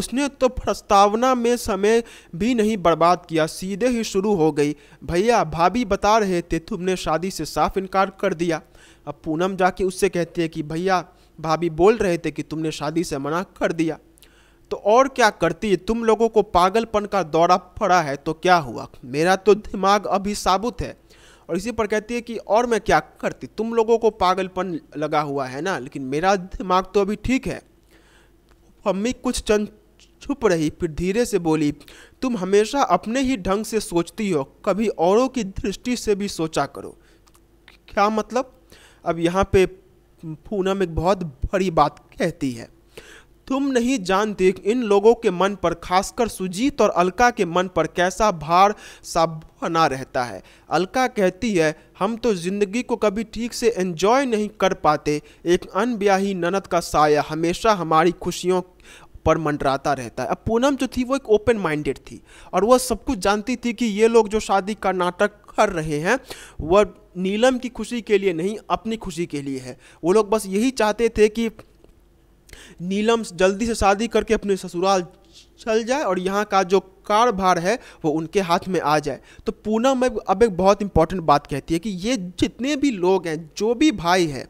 उसने तो प्रस्तावना में समय भी नहीं बर्बाद किया सीधे ही शुरू हो गई भैया भाभी बता रहे थे तुमने शादी से साफ इनकार कर दिया अब पूनम जाके उससे कहती है कि भैया भाभी बोल रहे थे कि तुमने शादी से मना कर दिया तो और क्या करती है तुम लोगों को पागलपन का दौरा पड़ा है तो क्या हुआ मेरा तो दिमाग अभी साबुत है और इसी पर कहती है कि और मैं क्या करती तुम लोगों को पागलपन लगा हुआ है ना लेकिन मेरा दिमाग तो अभी ठीक है मम्मी कुछ चंद छुप रही फिर धीरे से बोली तुम हमेशा अपने ही ढंग से सोचती हो कभी औरों की दृष्टि से भी सोचा करो क्या मतलब अब यहाँ पे पूनम एक बहुत बड़ी बात कहती है तुम नहीं जानते इन लोगों के मन पर खासकर सुजीत और अलका के मन पर कैसा भार सा बना रहता है अलका कहती है हम तो ज़िंदगी को कभी ठीक से एंजॉय नहीं कर पाते एक अनब्याही ननद का साया हमेशा हमारी खुशियों पर मंडराता रहता है अब पूनम जो थी वो एक ओपन माइंडेड थी और वह सब कुछ जानती थी कि ये लोग जो शादी का नाटक कर रहे हैं वह नीलम की खुशी के लिए नहीं अपनी खुशी के लिए है वो लोग बस यही चाहते थे कि नीलम जल्दी से शादी करके अपने ससुराल चल जाए और यहाँ का जो कारभार है वो उनके हाथ में आ जाए तो पूनम अब एक बहुत इंपॉर्टेंट बात कहती है कि ये जितने भी लोग हैं जो भी भाई है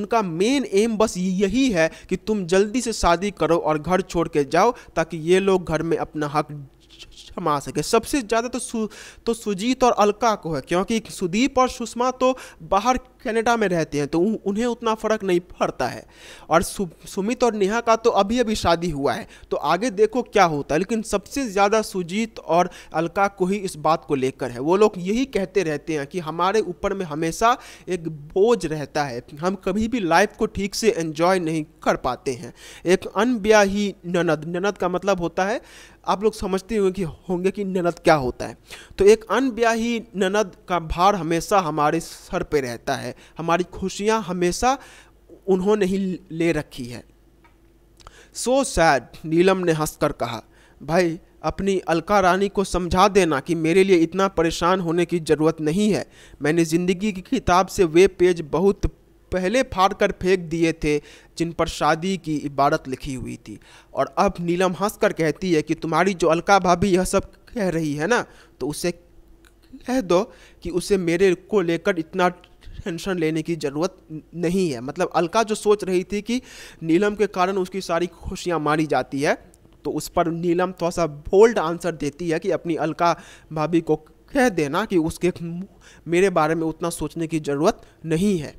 उनका मेन एम बस यही है कि तुम जल्दी से शादी करो और घर छोड़ के जाओ ताकि ये लोग घर में अपना हक क्षमा सके सबसे ज़्यादा तो सु, तो सुजीत और अलका को है क्योंकि सुदीप और सुषमा तो बाहर कनाडा में रहते हैं तो उन्हें उतना फ़र्क नहीं पड़ता है और सु, सुमित और नेहा का तो अभी अभी शादी हुआ है तो आगे देखो क्या होता है लेकिन सबसे ज़्यादा सुजीत और अलका को ही इस बात को लेकर है वो लोग यही कहते रहते हैं कि हमारे ऊपर में हमेशा एक बोझ रहता है हम कभी भी लाइफ को ठीक से एंजॉय नहीं कर पाते हैं एक अनब्याही ननद ननद का मतलब होता है आप लोग समझते हुए कि होंगे कि ननद क्या होता है तो एक अनब्याही ननद का भार हमेशा हमारे सर पे रहता है हमारी खुशियाँ हमेशा उन्होंने ही ले रखी है सो so सैड नीलम ने हंसकर कहा भाई अपनी अलका रानी को समझा देना कि मेरे लिए इतना परेशान होने की ज़रूरत नहीं है मैंने ज़िंदगी की किताब से वे पेज बहुत पहले फाड़ कर फेंक दिए थे जिन पर शादी की इबारत लिखी हुई थी और अब नीलम हंस कर कहती है कि तुम्हारी जो अलका भाभी यह सब कह रही है ना तो उसे कह दो कि उसे मेरे को लेकर इतना टेंशन लेने की ज़रूरत नहीं है मतलब अलका जो सोच रही थी कि नीलम के कारण उसकी सारी खुशियाँ मारी जाती है तो उस पर नीलम थोड़ा सा बोल्ड आंसर देती है कि अपनी अलका भाभी को कह देना कि उसके मेरे बारे में उतना सोचने की ज़रूरत नहीं है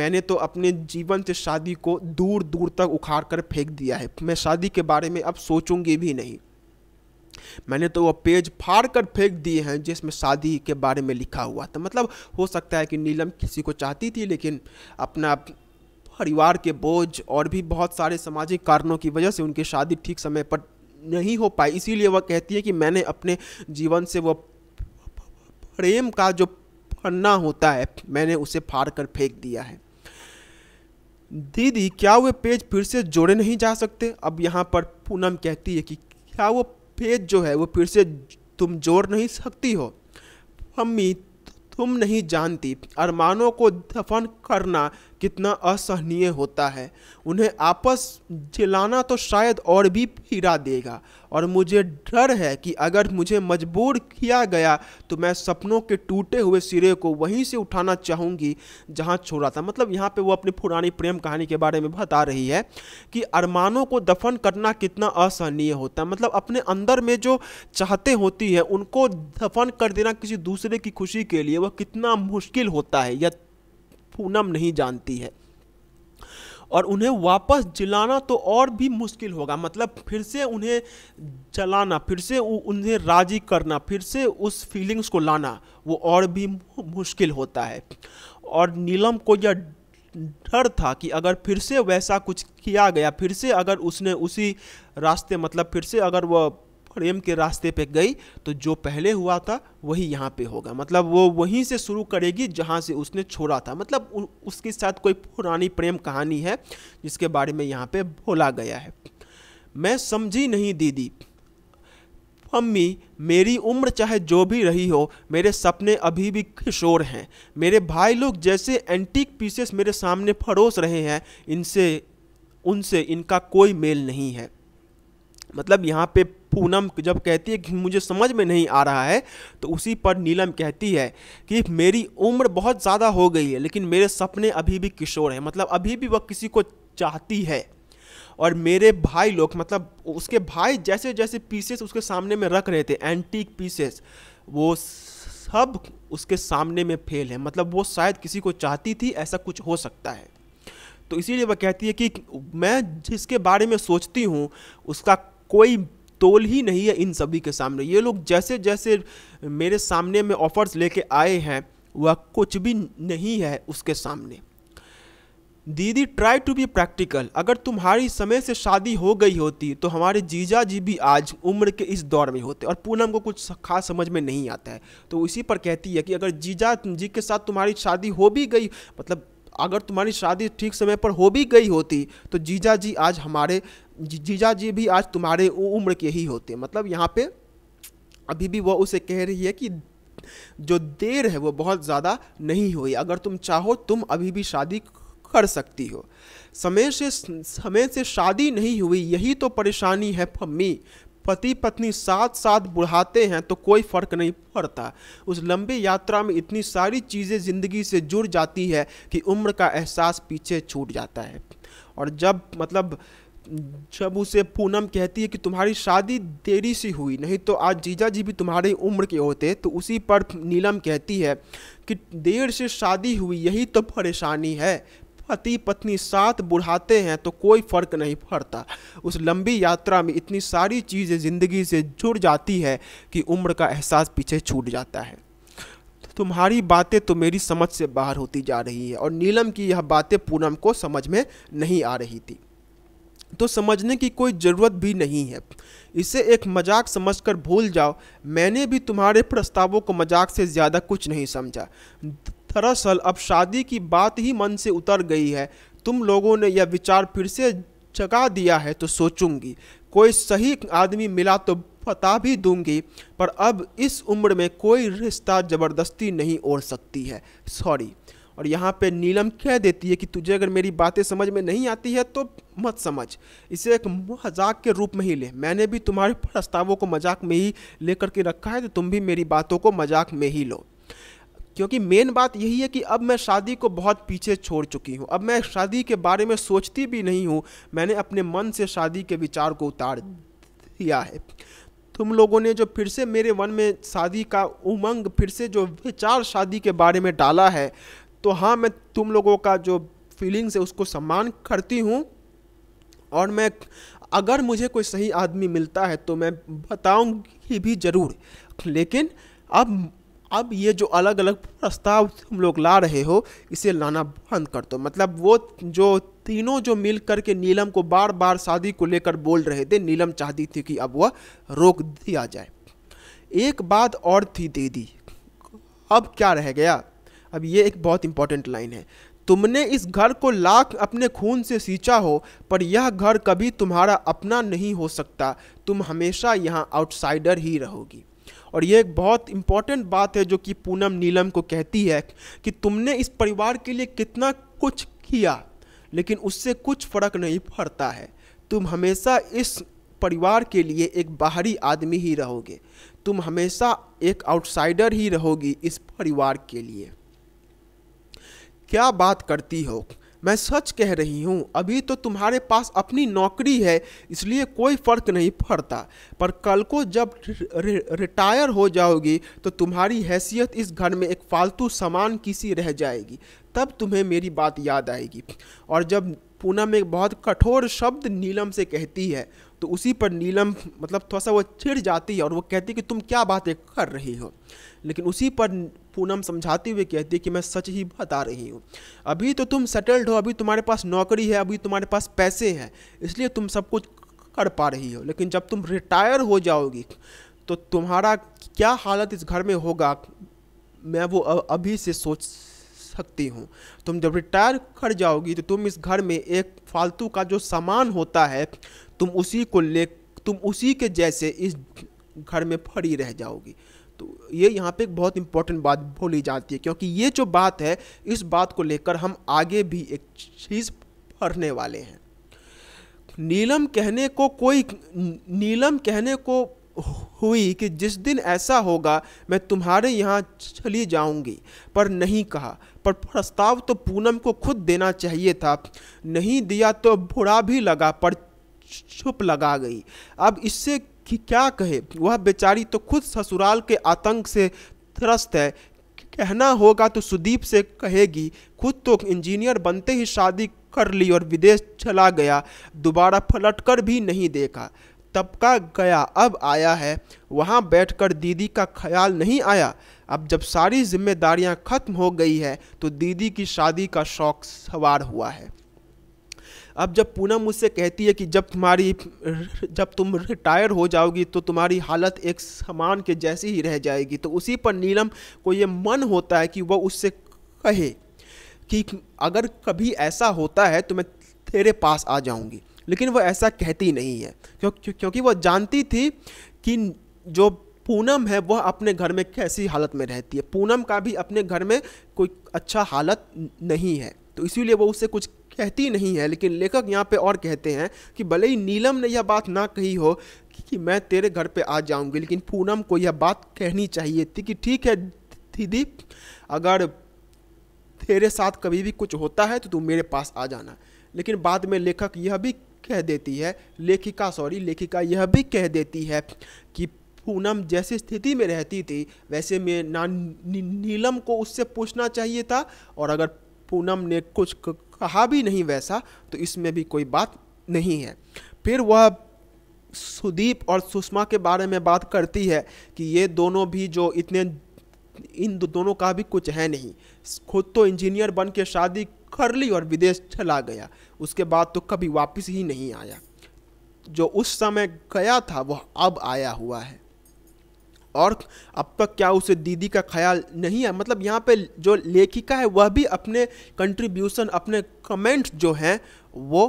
मैंने तो अपने जीवन से शादी को दूर दूर तक उखाड़ कर फेंक दिया है मैं शादी के बारे में अब सोचूंगी भी नहीं मैंने तो वो पेज फाड़ कर फेंक दिए हैं जिसमें शादी के बारे में लिखा हुआ था मतलब हो सकता है कि नीलम किसी को चाहती थी लेकिन अपना परिवार के बोझ और भी बहुत सारे सामाजिक कारणों की वजह से उनकी शादी ठीक समय पर नहीं हो पाई इसीलिए वह कहती है कि मैंने अपने जीवन से वह प्रेम का जो करना होता है मैंने उसे फाड़ कर फेंक दिया है दीदी क्या वे पेज फिर से जोड़े नहीं जा सकते अब यहाँ पर पूनम कहती है कि क्या वो पेज जो है वो फिर से तुम जोड़ नहीं सकती हो मम्मी तुम नहीं जानती अरमानों को दफन करना कितना असहनीय होता है उन्हें आपस जलाना तो शायद और भी फिरा देगा और मुझे डर है कि अगर मुझे मजबूर किया गया तो मैं सपनों के टूटे हुए सिरे को वहीं से उठाना चाहूँगी जहाँ छोड़ा था मतलब यहाँ पे वो अपनी पुरानी प्रेम कहानी के बारे में बता रही है कि अरमानों को दफन करना कितना असहनीय होता है मतलब अपने अंदर में जो चाहते होती है उनको दफन कर देना किसी दूसरे की खुशी के लिए वह कितना मुश्किल होता है या पूनम नहीं जानती है और उन्हें वापस जलाना तो और भी मुश्किल होगा मतलब फिर से उन्हें जलाना फिर से उन्हें राजी करना फिर से उस फीलिंग्स को लाना वो और भी मुश्किल होता है और नीलम को यह डर था कि अगर फिर से वैसा कुछ किया गया फिर से अगर उसने उसी रास्ते मतलब फिर से अगर वह प्रेम के रास्ते पे गई तो जो पहले हुआ था वही यहाँ पे होगा मतलब वो वहीं से शुरू करेगी जहाँ से उसने छोड़ा था मतलब उसके साथ कोई पुरानी प्रेम कहानी है जिसके बारे में यहाँ पे बोला गया है मैं समझी नहीं दीदी अम्मी मेरी उम्र चाहे जो भी रही हो मेरे सपने अभी भी किशोर हैं मेरे भाई लोग जैसे एंटीक पीसेस मेरे सामने परोस रहे हैं इनसे उनसे इनका कोई मेल नहीं है मतलब यहाँ पे पूनम जब कहती है कि मुझे समझ में नहीं आ रहा है तो उसी पर नीलम कहती है कि मेरी उम्र बहुत ज़्यादा हो गई है लेकिन मेरे सपने अभी भी किशोर हैं मतलब अभी भी वह किसी को चाहती है और मेरे भाई लोग मतलब उसके भाई जैसे जैसे पीसेस उसके सामने में रख रहे थे एंटीक पीसेस वो सब उसके सामने में फेल है मतलब वो शायद किसी को चाहती थी ऐसा कुछ हो सकता है तो इसीलिए वह कहती है कि मैं जिसके बारे में सोचती हूँ उसका कोई तोल ही नहीं है इन सभी के सामने ये लोग जैसे जैसे मेरे सामने में ऑफर्स लेके आए हैं वह कुछ भी नहीं है उसके सामने दीदी ट्राई टू बी प्रैक्टिकल अगर तुम्हारी समय से शादी हो गई होती तो हमारे जीजा जी भी आज उम्र के इस दौर में होते और पूनम को कुछ खास समझ में नहीं आता है तो इसी पर कहती है कि अगर जीजा जी के साथ तुम्हारी शादी हो भी गई मतलब अगर तुम्हारी शादी ठीक समय पर हो भी गई होती तो जीजा जी आज हमारे जीजा जी भी आज तुम्हारे उम्र के ही होते मतलब यहाँ पे अभी भी वो उसे कह रही है कि जो देर है वो बहुत ज़्यादा नहीं हुई अगर तुम चाहो तुम अभी भी शादी कर सकती हो समय से समय से शादी नहीं हुई यही तो परेशानी है पम्मी पति पत्नी साथ साथ बुढ़ाते हैं तो कोई फर्क नहीं पड़ता उस लंबी यात्रा में इतनी सारी चीज़ें ज़िंदगी से जुड़ जाती है कि उम्र का एहसास पीछे छूट जाता है और जब मतलब जब उसे पूनम कहती है कि तुम्हारी शादी देरी सी हुई नहीं तो आज जीजा जी भी तुम्हारी उम्र के होते तो उसी पर नीलम कहती है कि देर से शादी हुई यही तो परेशानी है पति पत्नी साथ बुढ़ाते हैं तो कोई फ़र्क नहीं पड़ता उस लंबी यात्रा में इतनी सारी चीज़ें ज़िंदगी से जुड़ जाती है कि उम्र का एहसास पीछे छूट जाता है तुम्हारी बातें तो मेरी समझ से बाहर होती जा रही है और नीलम की यह बातें पूनम को समझ में नहीं आ रही थी तो समझने की कोई ज़रूरत भी नहीं है इसे एक मजाक समझकर भूल जाओ मैंने भी तुम्हारे प्रस्तावों को मजाक से ज़्यादा कुछ नहीं समझा दरअसल अब शादी की बात ही मन से उतर गई है तुम लोगों ने यह विचार फिर से जगा दिया है तो सोचूंगी कोई सही आदमी मिला तो बता भी दूंगी पर अब इस उम्र में कोई रिश्ता ज़बरदस्ती नहीं ओढ़ सकती है सॉरी और यहाँ पे नीलम कह देती है कि तुझे अगर मेरी बातें समझ में नहीं आती है तो मत समझ इसे एक मजाक के रूप में ही ले मैंने भी तुम्हारे प्रस्तावों को मजाक में ही ले करके रखा है तो तुम भी मेरी बातों को मजाक में ही लो क्योंकि मेन बात यही है कि अब मैं शादी को बहुत पीछे छोड़ चुकी हूँ अब मैं शादी के बारे में सोचती भी नहीं हूँ मैंने अपने मन से शादी के विचार को उतार दिया है तुम लोगों ने जो फिर से मेरे मन में शादी का उमंग फिर से जो विचार शादी के बारे में डाला है तो हाँ मैं तुम लोगों का जो फीलिंग्स है उसको सम्मान करती हूँ और मैं अगर मुझे कोई सही आदमी मिलता है तो मैं बताऊँगी भी ज़रूर लेकिन अब अब ये जो अलग अलग प्रस्ताव तुम लोग ला रहे हो इसे लाना बंद कर दो मतलब वो जो तीनों जो मिल करके नीलम को बार बार शादी को लेकर बोल रहे थे नीलम चाहती थी कि अब वह रोक दिया जाए एक बात और थी दीदी अब क्या रह गया अब ये एक बहुत इंपॉर्टेंट लाइन है तुमने इस घर को लाख अपने खून से सींचा हो पर यह घर कभी तुम्हारा अपना नहीं हो सकता तुम हमेशा यहाँ आउटसाइडर ही रहोगी और ये एक बहुत इम्पॉर्टेंट बात है जो कि पूनम नीलम को कहती है कि तुमने इस परिवार के लिए कितना कुछ किया लेकिन उससे कुछ फ़र्क नहीं पड़ता है तुम हमेशा इस परिवार के लिए एक बाहरी आदमी ही रहोगे तुम हमेशा एक आउटसाइडर ही रहोगी इस परिवार के लिए क्या बात करती हो मैं सच कह रही हूँ अभी तो तुम्हारे पास अपनी नौकरी है इसलिए कोई फ़र्क नहीं पड़ता पर कल को जब रिटायर हो जाओगी तो तुम्हारी हैसियत इस घर में एक फालतू सामान किसी रह जाएगी तब तुम्हें मेरी बात याद आएगी और जब पूनम एक बहुत कठोर शब्द नीलम से कहती है तो उसी पर नीलम मतलब थोड़ा सा वो छिड़ जाती है और वो कहती है कि तुम क्या बातें कर रही हो लेकिन उसी पर पूनम समझाते हुए कहती है कि मैं सच ही बता रही हूँ अभी तो तुम सेटल्ड हो अभी तुम्हारे पास नौकरी है अभी तुम्हारे पास पैसे हैं इसलिए तुम सब कुछ कर पा रही हो लेकिन जब तुम रिटायर हो जाओगी तो तुम्हारा क्या हालत इस घर में होगा मैं वो अभी से सोच सकती हूँ तुम जब रिटायर कर जाओगी तो तुम इस घर में एक फालतू का जो सामान होता है तुम उसी को ले तुम उसी के जैसे इस घर में फड़ी रह जाओगी तो ये यहाँ पे एक बहुत इंपॉर्टेंट बात बोली जाती है क्योंकि ये जो बात है इस बात को लेकर हम आगे भी एक चीज़ पढ़ने वाले हैं नीलम कहने को कोई नीलम कहने को हुई कि जिस दिन ऐसा होगा मैं तुम्हारे यहाँ चली जाऊंगी पर नहीं कहा पर प्रस्ताव तो पूनम को खुद देना चाहिए था नहीं दिया तो बुरा भी लगा पर छुप लगा गई अब इससे कि क्या कहे वह बेचारी तो खुद ससुराल के आतंक से त्रस्त है कहना होगा तो सुदीप से कहेगी खुद तो इंजीनियर बनते ही शादी कर ली और विदेश चला गया दोबारा पलट कर भी नहीं देखा तबका गया अब आया है वहाँ बैठकर दीदी का ख्याल नहीं आया अब जब सारी जिम्मेदारियाँ खत्म हो गई है तो दीदी की शादी का शौक सवार हुआ है अब जब पूनम मुझसे कहती है कि जब तुम्हारी जब तुम रिटायर हो जाओगी तो तुम्हारी हालत एक समान के जैसी ही रह जाएगी तो उसी पर नीलम को ये मन होता है कि वह उससे कहे कि अगर कभी ऐसा होता है तो मैं तेरे पास आ जाऊंगी लेकिन वह ऐसा कहती नहीं है क्यों, क्यों क्योंकि वह जानती थी कि जो पूनम है वह अपने घर में कैसी हालत में रहती है पूनम का भी अपने घर में कोई अच्छा हालत नहीं है तो इसीलिए वो उससे कुछ कहती नहीं है लेकिन लेखक यहाँ पे और कहते हैं कि भले ही नीलम ने यह बात ना कही हो कि मैं तेरे घर पे आ जाऊँगी लेकिन पूनम को यह बात कहनी चाहिए थी कि ठीक है दीदी अगर तेरे साथ कभी भी कुछ होता है तो तू मेरे पास आ जाना लेकिन बाद में लेखक यह भी कह देती है लेखिका सॉरी लेखिका यह भी कह देती है कि पूनम जैसी स्थिति में रहती थी वैसे में ना नीलम को उससे पूछना चाहिए था और अगर पूनम ने कुछ कहा भी नहीं वैसा तो इसमें भी कोई बात नहीं है फिर वह सुदीप और सुषमा के बारे में बात करती है कि ये दोनों भी जो इतने इन दोनों का भी कुछ है नहीं खुद तो इंजीनियर बन के शादी कर ली और विदेश चला गया उसके बाद तो कभी वापस ही नहीं आया जो उस समय गया था वह अब आया हुआ है और अब तक क्या उसे दीदी का ख्याल नहीं है मतलब यहाँ पे जो लेखिका है वह भी अपने कंट्रीब्यूशन अपने कमेंट्स जो हैं वो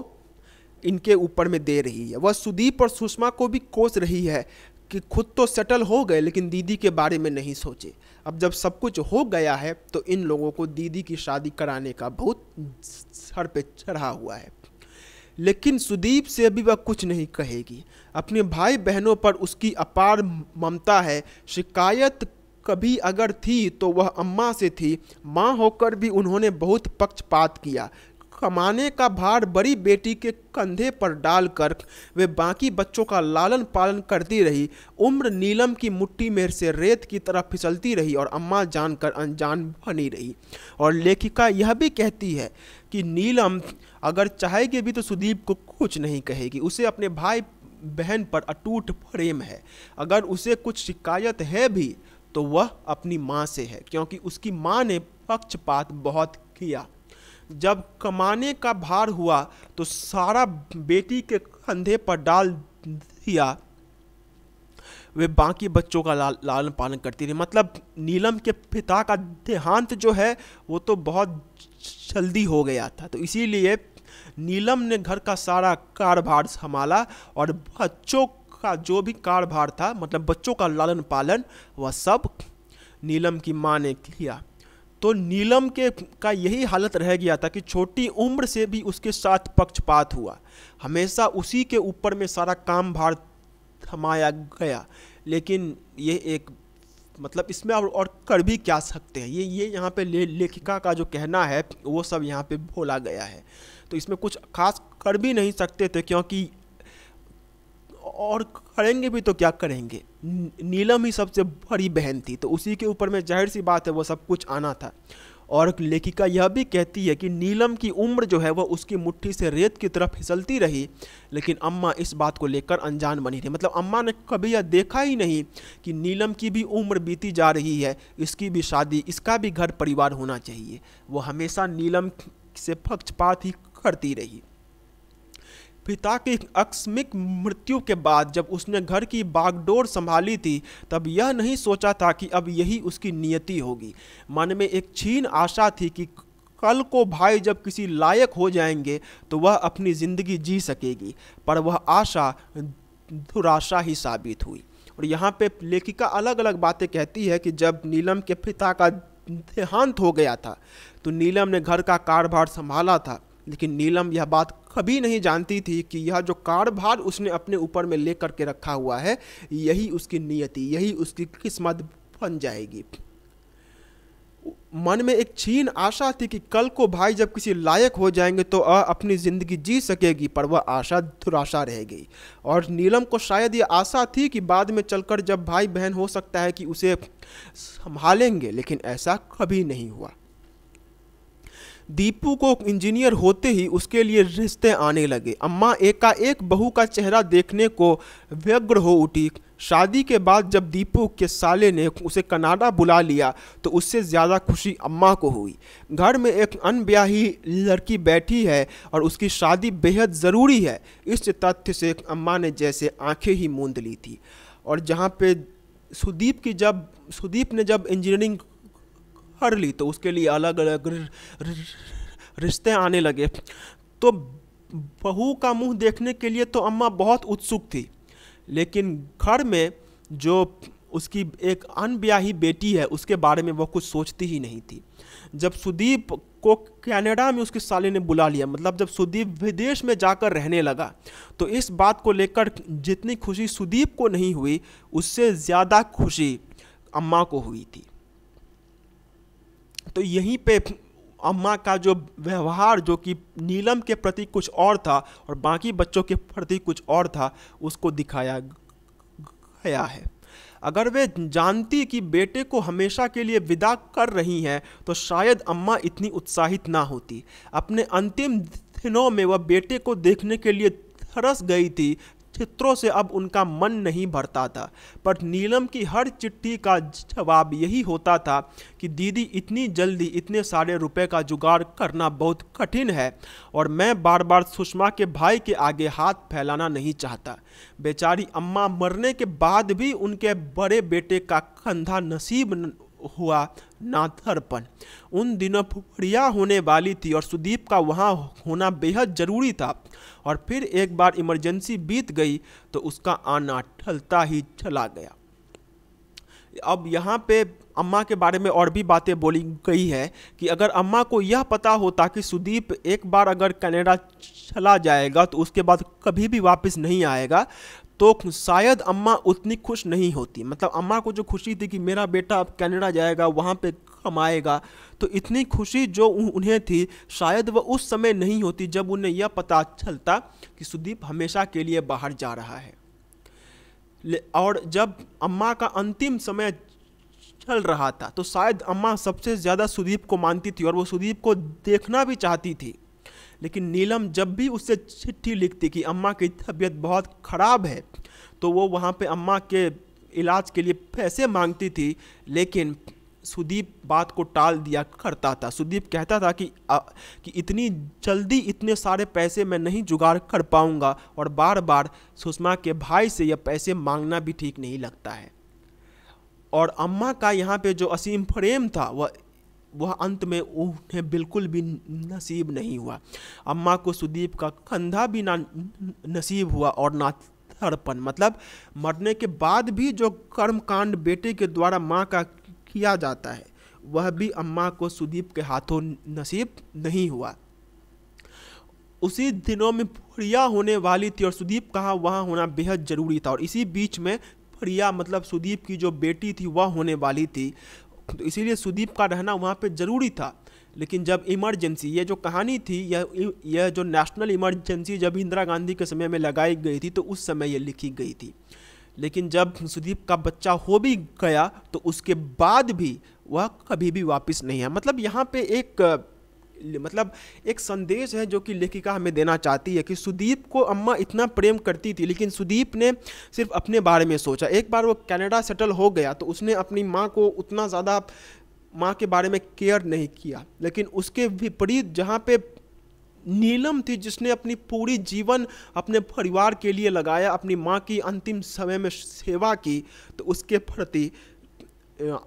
इनके ऊपर में दे रही है वह सुदीप और सुषमा को भी कोस रही है कि खुद तो सेटल हो गए लेकिन दीदी के बारे में नहीं सोचे अब जब सब कुछ हो गया है तो इन लोगों को दीदी की शादी कराने का बहुत सर पे चढ़ा हुआ है लेकिन सुदीप से अभी वह कुछ नहीं कहेगी अपने भाई बहनों पर उसकी अपार ममता है शिकायत कभी अगर थी तो वह अम्मा से थी माँ होकर भी उन्होंने बहुत पक्षपात किया कमाने का भार बड़ी बेटी के कंधे पर डालकर वे बाकी बच्चों का लालन पालन करती रही उम्र नीलम की मुट्ठी में से रेत की तरह फिसलती रही और अम्मा जानकर अनजान बनी रही और लेखिका यह भी कहती है कि नीलम अगर चाहेगी भी तो सुदीप को कुछ नहीं कहेगी उसे अपने भाई बहन पर अटूट प्रेम है अगर उसे कुछ शिकायत है भी तो वह अपनी माँ से है क्योंकि उसकी माँ ने पक्षपात बहुत किया जब कमाने का भार हुआ तो सारा बेटी के कंधे पर डाल दिया वे बाकी बच्चों का लाल लालन पालन करती रही मतलब नीलम के पिता का देहांत जो है वो तो बहुत जल्दी हो गया था तो इसीलिए नीलम ने घर का सारा कारभार संभाला और बच्चों का जो भी कारभार था मतलब बच्चों का लालन पालन वह सब नीलम की माँ ने किया तो नीलम के का यही हालत रह गया था कि छोटी उम्र से भी उसके साथ पक्षपात हुआ हमेशा उसी के ऊपर में सारा काम भार थमाया गया लेकिन ये एक मतलब इसमें और, और कर भी क्या सकते हैं ये ये यहाँ पे ले, लेखिका का जो कहना है वो सब यहाँ पे बोला गया है तो इसमें कुछ खास कर भी नहीं सकते थे क्योंकि और करेंगे भी तो क्या करेंगे नीलम ही सबसे बड़ी बहन थी तो उसी के ऊपर में जाहिर सी बात है वो सब कुछ आना था और लेखिका यह भी कहती है कि नीलम की उम्र जो है वह उसकी मुट्ठी से रेत की तरफ फिसलती रही लेकिन अम्मा इस बात को लेकर अनजान बनी रही मतलब अम्मा ने कभी यह देखा ही नहीं कि नीलम की भी उम्र बीती जा रही है इसकी भी शादी इसका भी घर परिवार होना चाहिए वो हमेशा नीलम से पक्षपात ही करती रही पिता की आकस्मिक मृत्यु के बाद जब उसने घर की बागडोर संभाली थी तब यह नहीं सोचा था कि अब यही उसकी नियति होगी मन में एक छीन आशा थी कि कल को भाई जब किसी लायक हो जाएंगे तो वह अपनी ज़िंदगी जी सकेगी पर वह आशा दुराशा ही साबित हुई और यहाँ पे लेखिका अलग अलग बातें कहती है कि जब नीलम के पिता का देहांत हो गया था तो नीलम ने घर का कारभार संभाला था लेकिन नीलम यह बात कभी नहीं जानती थी कि यह जो कारभार उसने अपने ऊपर में ले करके रखा हुआ है यही उसकी नियति यही उसकी किस्मत बन जाएगी मन में एक छीन आशा थी कि कल को भाई जब किसी लायक हो जाएंगे तो अ अपनी ज़िंदगी जी सकेगी पर वह आशा दुराशा रह गई और नीलम को शायद ये आशा थी कि बाद में चलकर जब भाई बहन हो सकता है कि उसे संभालेंगे लेकिन ऐसा कभी नहीं हुआ दीपू को इंजीनियर होते ही उसके लिए रिश्ते आने लगे अम्मा एकाएक बहू का चेहरा देखने को व्यग्र हो उठी शादी के बाद जब दीपू के साले ने उसे कनाडा बुला लिया तो उससे ज़्यादा खुशी अम्मा को हुई घर में एक अनब्याही लड़की बैठी है और उसकी शादी बेहद ज़रूरी है इस तथ्य से अम्मा ने जैसे आंखें ही मूंद ली थी और जहाँ पे सुदीप की जब सुदीप ने जब इंजीनियरिंग हर ली तो उसके लिए अलग अलग रिश्ते आने लगे तो बहू का मुंह देखने के लिए तो अम्मा बहुत उत्सुक थी लेकिन घर में जो उसकी एक अनब्याही बेटी है उसके बारे में वह कुछ सोचती ही नहीं थी जब सुदीप को कनाडा में उसकी साली ने बुला लिया मतलब जब सुदीप विदेश में जाकर रहने लगा तो इस बात को लेकर जितनी खुशी सुदीप को नहीं हुई उससे ज़्यादा खुशी अम्मा को हुई थी तो यहीं पे अम्मा का जो व्यवहार जो कि नीलम के प्रति कुछ और था और बाकी बच्चों के प्रति कुछ और था उसको दिखाया गया है अगर वे जानती कि बेटे को हमेशा के लिए विदा कर रही हैं तो शायद अम्मा इतनी उत्साहित ना होती अपने अंतिम दिनों में वह बेटे को देखने के लिए तरस गई थी चित्रों से अब उनका मन नहीं भरता था पर नीलम की हर चिट्ठी का जवाब यही होता था कि दीदी इतनी जल्दी इतने सारे रुपए का जुगाड़ करना बहुत कठिन है और मैं बार बार सुषमा के भाई के आगे हाथ फैलाना नहीं चाहता बेचारी अम्मा मरने के बाद भी उनके बड़े बेटे का कंधा नसीब हुआ नाथरपन उन दिनों फुफड़िया होने वाली थी और सुदीप का वहाँ होना बेहद ज़रूरी था और फिर एक बार इमरजेंसी बीत गई तो उसका आना ठलता ही चला गया अब यहाँ पे अम्मा के बारे में और भी बातें बोली गई है कि अगर अम्मा को यह पता होता कि सुदीप एक बार अगर कनाडा चला जाएगा तो उसके बाद कभी भी वापस नहीं आएगा तो शायद अम्मा उतनी खुश नहीं होती मतलब अम्मा को जो खुशी थी कि मेरा बेटा अब कैनेडा जाएगा वहाँ पे कमाएगा तो इतनी खुशी जो उन्हें थी शायद वह उस समय नहीं होती जब उन्हें यह पता चलता कि सुदीप हमेशा के लिए बाहर जा रहा है और जब अम्मा का अंतिम समय चल रहा था तो शायद अम्मा सबसे ज़्यादा सुदीप को मानती थी और वो सुदीप को देखना भी चाहती थी लेकिन नीलम जब भी उससे चिट्ठी लिखती कि अम्मा की तबीयत बहुत ख़राब है तो वो वहाँ पे अम्मा के इलाज के लिए पैसे मांगती थी लेकिन सुदीप बात को टाल दिया करता था सुदीप कहता था कि आ, कि इतनी जल्दी इतने सारे पैसे मैं नहीं जुगाड़ कर पाऊँगा और बार बार सुषमा के भाई से यह पैसे मांगना भी ठीक नहीं लगता है और अम्मा का यहाँ पे जो असीम प्रेम था वह वह अंत में उन्हें बिल्कुल भी नसीब नहीं हुआ अम्मा को सुदीप का कंधा भी ना नसीब हुआ और ना तड़पन मतलब मरने के बाद भी जो कर्मकांड बेटे के द्वारा माँ का किया जाता है वह भी अम्मा को सुदीप के हाथों नसीब नहीं हुआ उसी दिनों में प्रिया होने वाली थी और सुदीप कहा वहाँ होना बेहद ज़रूरी था और इसी बीच में प्रिया मतलब सुदीप की जो बेटी थी वह होने वाली थी तो इसीलिए सुदीप का रहना वहाँ पे ज़रूरी था लेकिन जब इमरजेंसी ये जो कहानी थी यह यह जो नेशनल इमरजेंसी जब इंदिरा गांधी के समय में लगाई गई थी तो उस समय यह लिखी गई थी लेकिन जब सुदीप का बच्चा हो भी गया तो उसके बाद भी वह कभी भी वापस नहीं आया मतलब यहाँ पे एक मतलब एक संदेश है जो कि लेखिका हमें देना चाहती है कि सुदीप को अम्मा इतना प्रेम करती थी लेकिन सुदीप ने सिर्फ अपने बारे में सोचा एक बार वो कनाडा सेटल हो गया तो उसने अपनी माँ को उतना ज़्यादा माँ के बारे में केयर नहीं किया लेकिन उसके विपरीत जहाँ पे नीलम थी जिसने अपनी पूरी जीवन अपने परिवार के लिए लगाया अपनी माँ की अंतिम समय में सेवा की तो उसके प्रति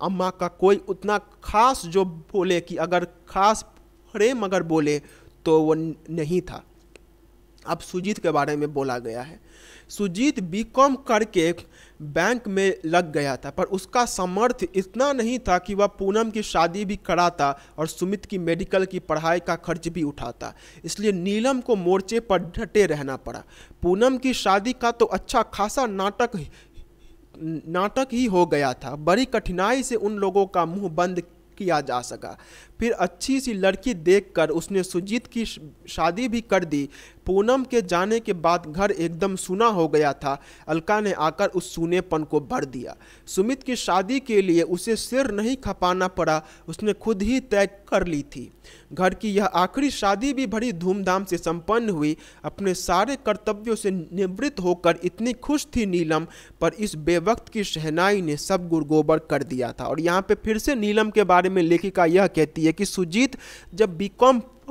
अम्मा का कोई उतना खास जो बोले कि अगर खास खड़े मगर बोले तो वो नहीं था अब सुजीत के बारे में बोला गया है सुजीत बी कॉम करके बैंक में लग गया था पर उसका सामर्थ्य इतना नहीं था कि वह पूनम की शादी भी कराता और सुमित की मेडिकल की पढ़ाई का खर्च भी उठाता इसलिए नीलम को मोर्चे पर डटे रहना पड़ा पूनम की शादी का तो अच्छा खासा नाटक नाटक ही हो गया था बड़ी कठिनाई से उन लोगों का मुंह बंद किया जा सका फिर अच्छी सी लड़की देखकर उसने सुजीत की शादी भी कर दी पूनम के जाने के बाद घर एकदम सुना हो गया था अलका ने आकर उस सुनेपन को भर दिया सुमित की शादी के लिए उसे सिर नहीं खपाना पड़ा उसने खुद ही तय कर ली थी घर की यह आखिरी शादी भी बड़ी धूमधाम से संपन्न हुई अपने सारे कर्तव्यों से निवृत्त होकर इतनी खुश थी नीलम पर इस बेवक्त की शहनाई ने सब गुरगोबर कर दिया था और यहाँ पे फिर से नीलम के बारे में लेखिका यह कहती है कि सुजीत जब बी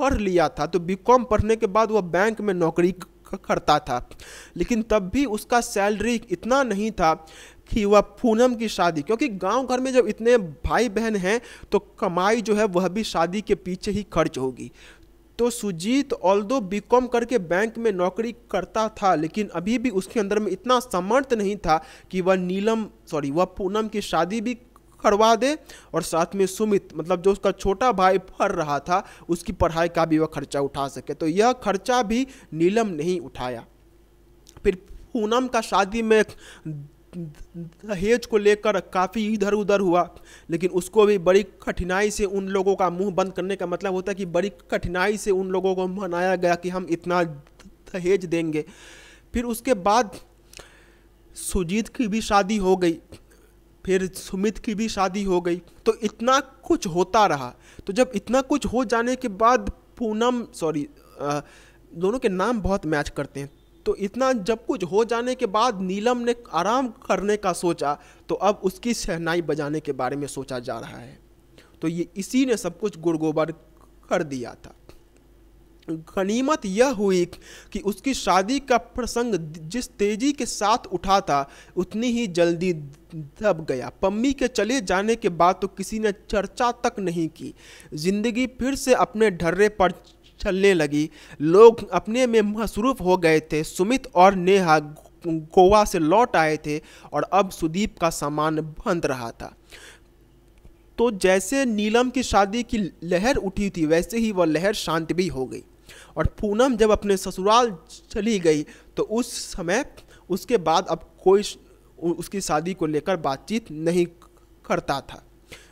पढ़ लिया था तो बी पढ़ने के बाद वह बैंक में नौकरी करता था लेकिन तब भी उसका सैलरी इतना नहीं था कि वह पूनम की शादी क्योंकि गांव घर में जब इतने भाई बहन हैं तो कमाई जो है वह भी शादी के पीछे ही खर्च होगी तो सुजीत ऑल दो बी करके बैंक में नौकरी करता था लेकिन अभी भी उसके अंदर में इतना समर्थ नहीं था कि वह नीलम सॉरी वह पूनम की शादी भी करवा दे और साथ में सुमित मतलब जो उसका छोटा भाई पढ़ रहा था उसकी पढ़ाई का भी वह खर्चा उठा सके तो यह खर्चा भी नीलम नहीं उठाया फिर पूनम का शादी में दहेज को लेकर काफ़ी इधर उधर हुआ लेकिन उसको भी बड़ी कठिनाई से उन लोगों का मुंह बंद करने का मतलब होता है कि बड़ी कठिनाई से उन लोगों को मनाया गया कि हम इतना दहेज देंगे फिर उसके बाद सुजीत की भी शादी हो गई फिर सुमित की भी शादी हो गई तो इतना कुछ होता रहा तो जब इतना कुछ हो जाने के बाद पूनम सॉरी दोनों के नाम बहुत मैच करते हैं तो इतना जब कुछ हो जाने के बाद नीलम ने आराम करने का सोचा तो अब उसकी शहनाई बजाने के बारे में सोचा जा रहा है तो ये इसी ने सब कुछ गुड़गोबर कर दिया था गनीमत यह हुई कि उसकी शादी का प्रसंग जिस तेजी के साथ उठा था उतनी ही जल्दी दब गया पम्मी के चले जाने के बाद तो किसी ने चर्चा तक नहीं की जिंदगी फिर से अपने ढर्रे पर चलने लगी लोग अपने में मसरूफ हो गए थे सुमित और नेहा गोवा से लौट आए थे और अब सुदीप का सामान बंद रहा था तो जैसे नीलम की शादी की लहर उठी थी वैसे ही वह लहर शांत भी हो गई और पूनम जब अपने ससुराल चली गई तो उस समय उसके बाद अब कोई उसकी शादी को लेकर बातचीत नहीं करता था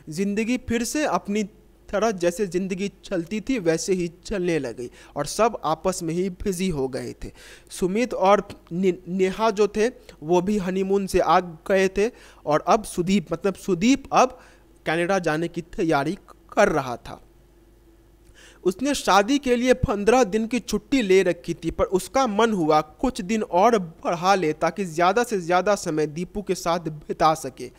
ज़िंदगी फिर से अपनी तरह जैसे ज़िंदगी चलती थी वैसे ही चलने लगी और सब आपस में ही बिजी हो गए थे सुमित और नेहा जो थे वो भी हनीमून से आ गए थे और अब सुदीप मतलब सुदीप अब कनाडा जाने की तैयारी कर रहा था उसने शादी के लिए पंद्रह दिन की छुट्टी ले रखी थी पर उसका मन हुआ कुछ दिन और बढ़ा ले ताकि ज़्यादा से ज़्यादा समय दीपू के साथ बिता सके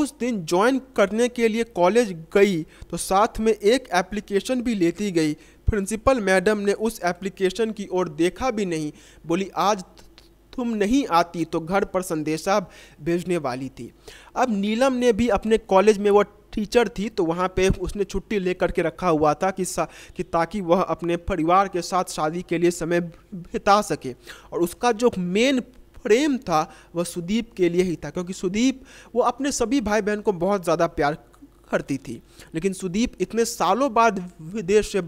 उस दिन ज्वाइन करने के लिए कॉलेज गई तो साथ में एक एप्लीकेशन भी लेती गई प्रिंसिपल मैडम ने उस एप्लीकेशन की ओर देखा भी नहीं बोली आज तुम नहीं आती तो घर पर संदेशा भेजने वाली थी अब नीलम ने भी अपने कॉलेज में वह टीचर थी तो वहाँ पे उसने छुट्टी ले करके रखा हुआ था कि कि ताकि वह अपने परिवार के साथ शादी के लिए समय बिता सके और उसका जो मेन प्रेम था वह सुदीप के लिए ही था क्योंकि सुदीप वो अपने सभी भाई बहन को बहुत ज़्यादा प्यार करती थी लेकिन सुदीप इतने सालों बाद विदेश से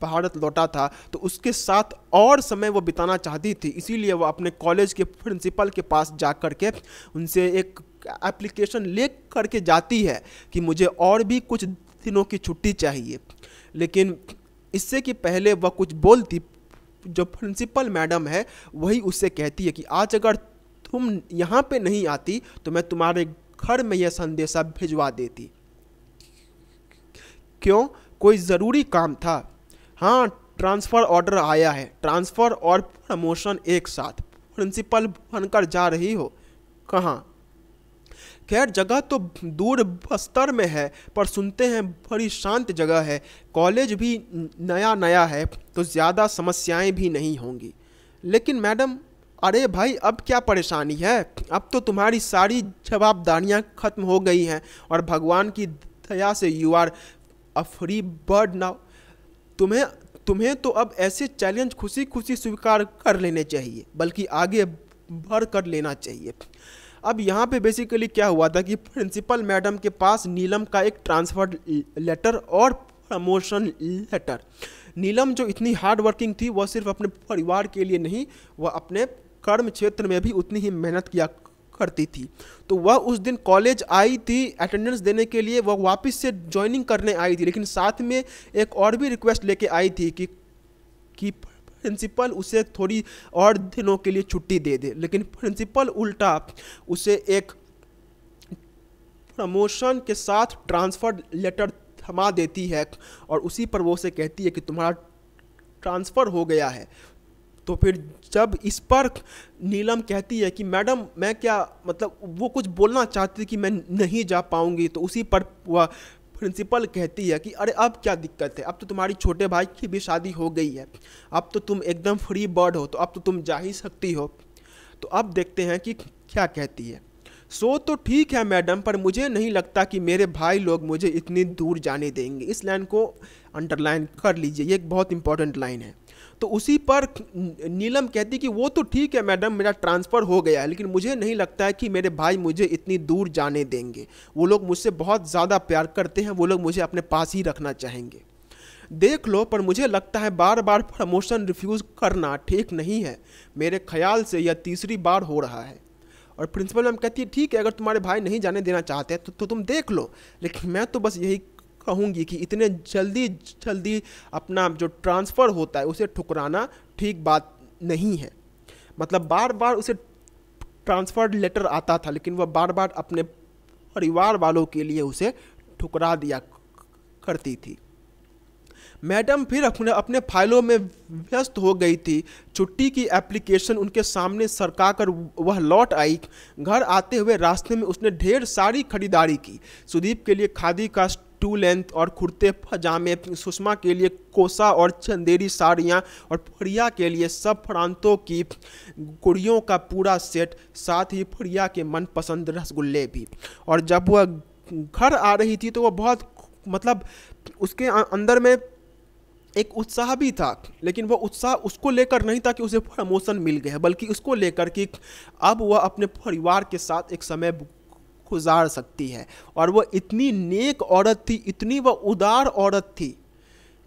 भारत लौटा था तो उसके साथ और समय वो बिताना चाहती थी इसीलिए वो अपने कॉलेज के प्रिंसिपल के पास जा कर के उनसे एक एप्लीकेशन ले करके जाती है कि मुझे और भी कुछ दिनों की छुट्टी चाहिए लेकिन इससे कि पहले वह कुछ बोलती जो प्रिंसिपल मैडम है वही उससे कहती है कि आज अगर तुम यहाँ पे नहीं आती तो मैं तुम्हारे घर में यह संदेशा भिजवा देती क्यों कोई ज़रूरी काम था हाँ ट्रांसफ़र ऑर्डर आया है ट्रांसफ़र और प्रमोशन एक साथ प्रिंसिपल बनकर जा रही हो कहाँ खैर जगह तो दूर बस्तर में है पर सुनते हैं बड़ी शांत जगह है कॉलेज भी नया नया है तो ज़्यादा समस्याएं भी नहीं होंगी लेकिन मैडम अरे भाई अब क्या परेशानी है अब तो तुम्हारी सारी जवाबदारियाँ खत्म हो गई हैं और भगवान की दया से you are a free bird now तुम्हें तुम्हें तो अब ऐसे चैलेंज खुशी खुशी स्वीकार कर लेने चाहिए बल्कि आगे बढ़ कर लेना चाहिए अब यहाँ पे बेसिकली क्या हुआ था कि प्रिंसिपल मैडम के पास नीलम का एक ट्रांसफर लेटर और प्रमोशन लेटर नीलम जो इतनी हार्ड वर्किंग थी वह सिर्फ अपने परिवार के लिए नहीं वह अपने कर्म क्षेत्र में भी उतनी ही मेहनत किया करती थी तो वह उस दिन कॉलेज आई थी अटेंडेंस देने के लिए वह वापस से ज्वाइनिंग करने आई थी लेकिन साथ में एक और भी रिक्वेस्ट लेके आई थी कि कि प्रिंसिपल उसे थोड़ी और दिनों के लिए छुट्टी दे दे लेकिन प्रिंसिपल उल्टा उसे एक प्रमोशन के साथ ट्रांसफ़र लेटर थमा देती है और उसी पर वो उसे कहती है कि तुम्हारा ट्रांसफ़र हो गया है तो फिर जब इस पर नीलम कहती है कि मैडम मैं क्या मतलब वो कुछ बोलना चाहती थी कि मैं नहीं जा पाऊँगी तो उसी पर वह प्रिंसिपल कहती है कि अरे अब क्या दिक्कत है अब तो तुम्हारी छोटे भाई की भी शादी हो गई है अब तो तुम एकदम फ्री बर्ड हो तो अब तो तुम जा ही सकती हो तो अब देखते हैं कि क्या कहती है सो तो ठीक है मैडम पर मुझे नहीं लगता कि मेरे भाई लोग मुझे इतनी दूर जाने देंगे इस लाइन को अंडरलाइन कर लीजिए ये एक बहुत इंपॉर्टेंट लाइन है तो उसी पर नीलम कहती कि वो तो ठीक है मैडम मेरा ट्रांसफ़र हो गया है लेकिन मुझे नहीं लगता है कि मेरे भाई मुझे इतनी दूर जाने देंगे वो लोग मुझसे बहुत ज़्यादा प्यार करते हैं वो लोग मुझे अपने पास ही रखना चाहेंगे देख लो पर मुझे लगता है बार बार प्रमोशन रिफ्यूज़ करना ठीक नहीं है मेरे ख्याल से यह तीसरी बार हो रहा है और प्रिंसिपल मैम कहती है ठीक है अगर तुम्हारे भाई नहीं जाने देना चाहते तो, तो तुम देख लो लेकिन मैं तो बस यही कहूँगी कि इतने जल्दी जल्दी अपना जो ट्रांसफ़र होता है उसे ठुकराना ठीक बात नहीं है मतलब बार बार उसे ट्रांसफ़र लेटर आता था लेकिन वह बार बार अपने परिवार वालों के लिए उसे ठुकरा दिया करती थी मैडम फिर अपने अपने फाइलों में व्यस्त हो गई थी छुट्टी की एप्लीकेशन उनके सामने सरका कर वह लौट आई घर आते हुए रास्ते में उसने ढेर सारी खरीदारी की सुदीप के लिए खादी का टू लेंथ और कुर्ते पजामे सुषमा के लिए कोसा और चंदेरी साड़ियाँ और प्रिया के लिए सब प्रांतों की गुड़ियों का पूरा सेट साथ ही प्रिया के मनपसंद रसगुल्ले भी और जब वह घर आ रही थी तो वह बहुत मतलब उसके अंदर में एक उत्साह भी था लेकिन वह उत्साह उसको लेकर नहीं था कि उसे प्रमोशन मिल गया बल्कि उसको लेकर कि अब वह अपने परिवार के साथ एक समय गुजार सकती है और वह इतनी नेक औरत थी इतनी वह उदार औरत थी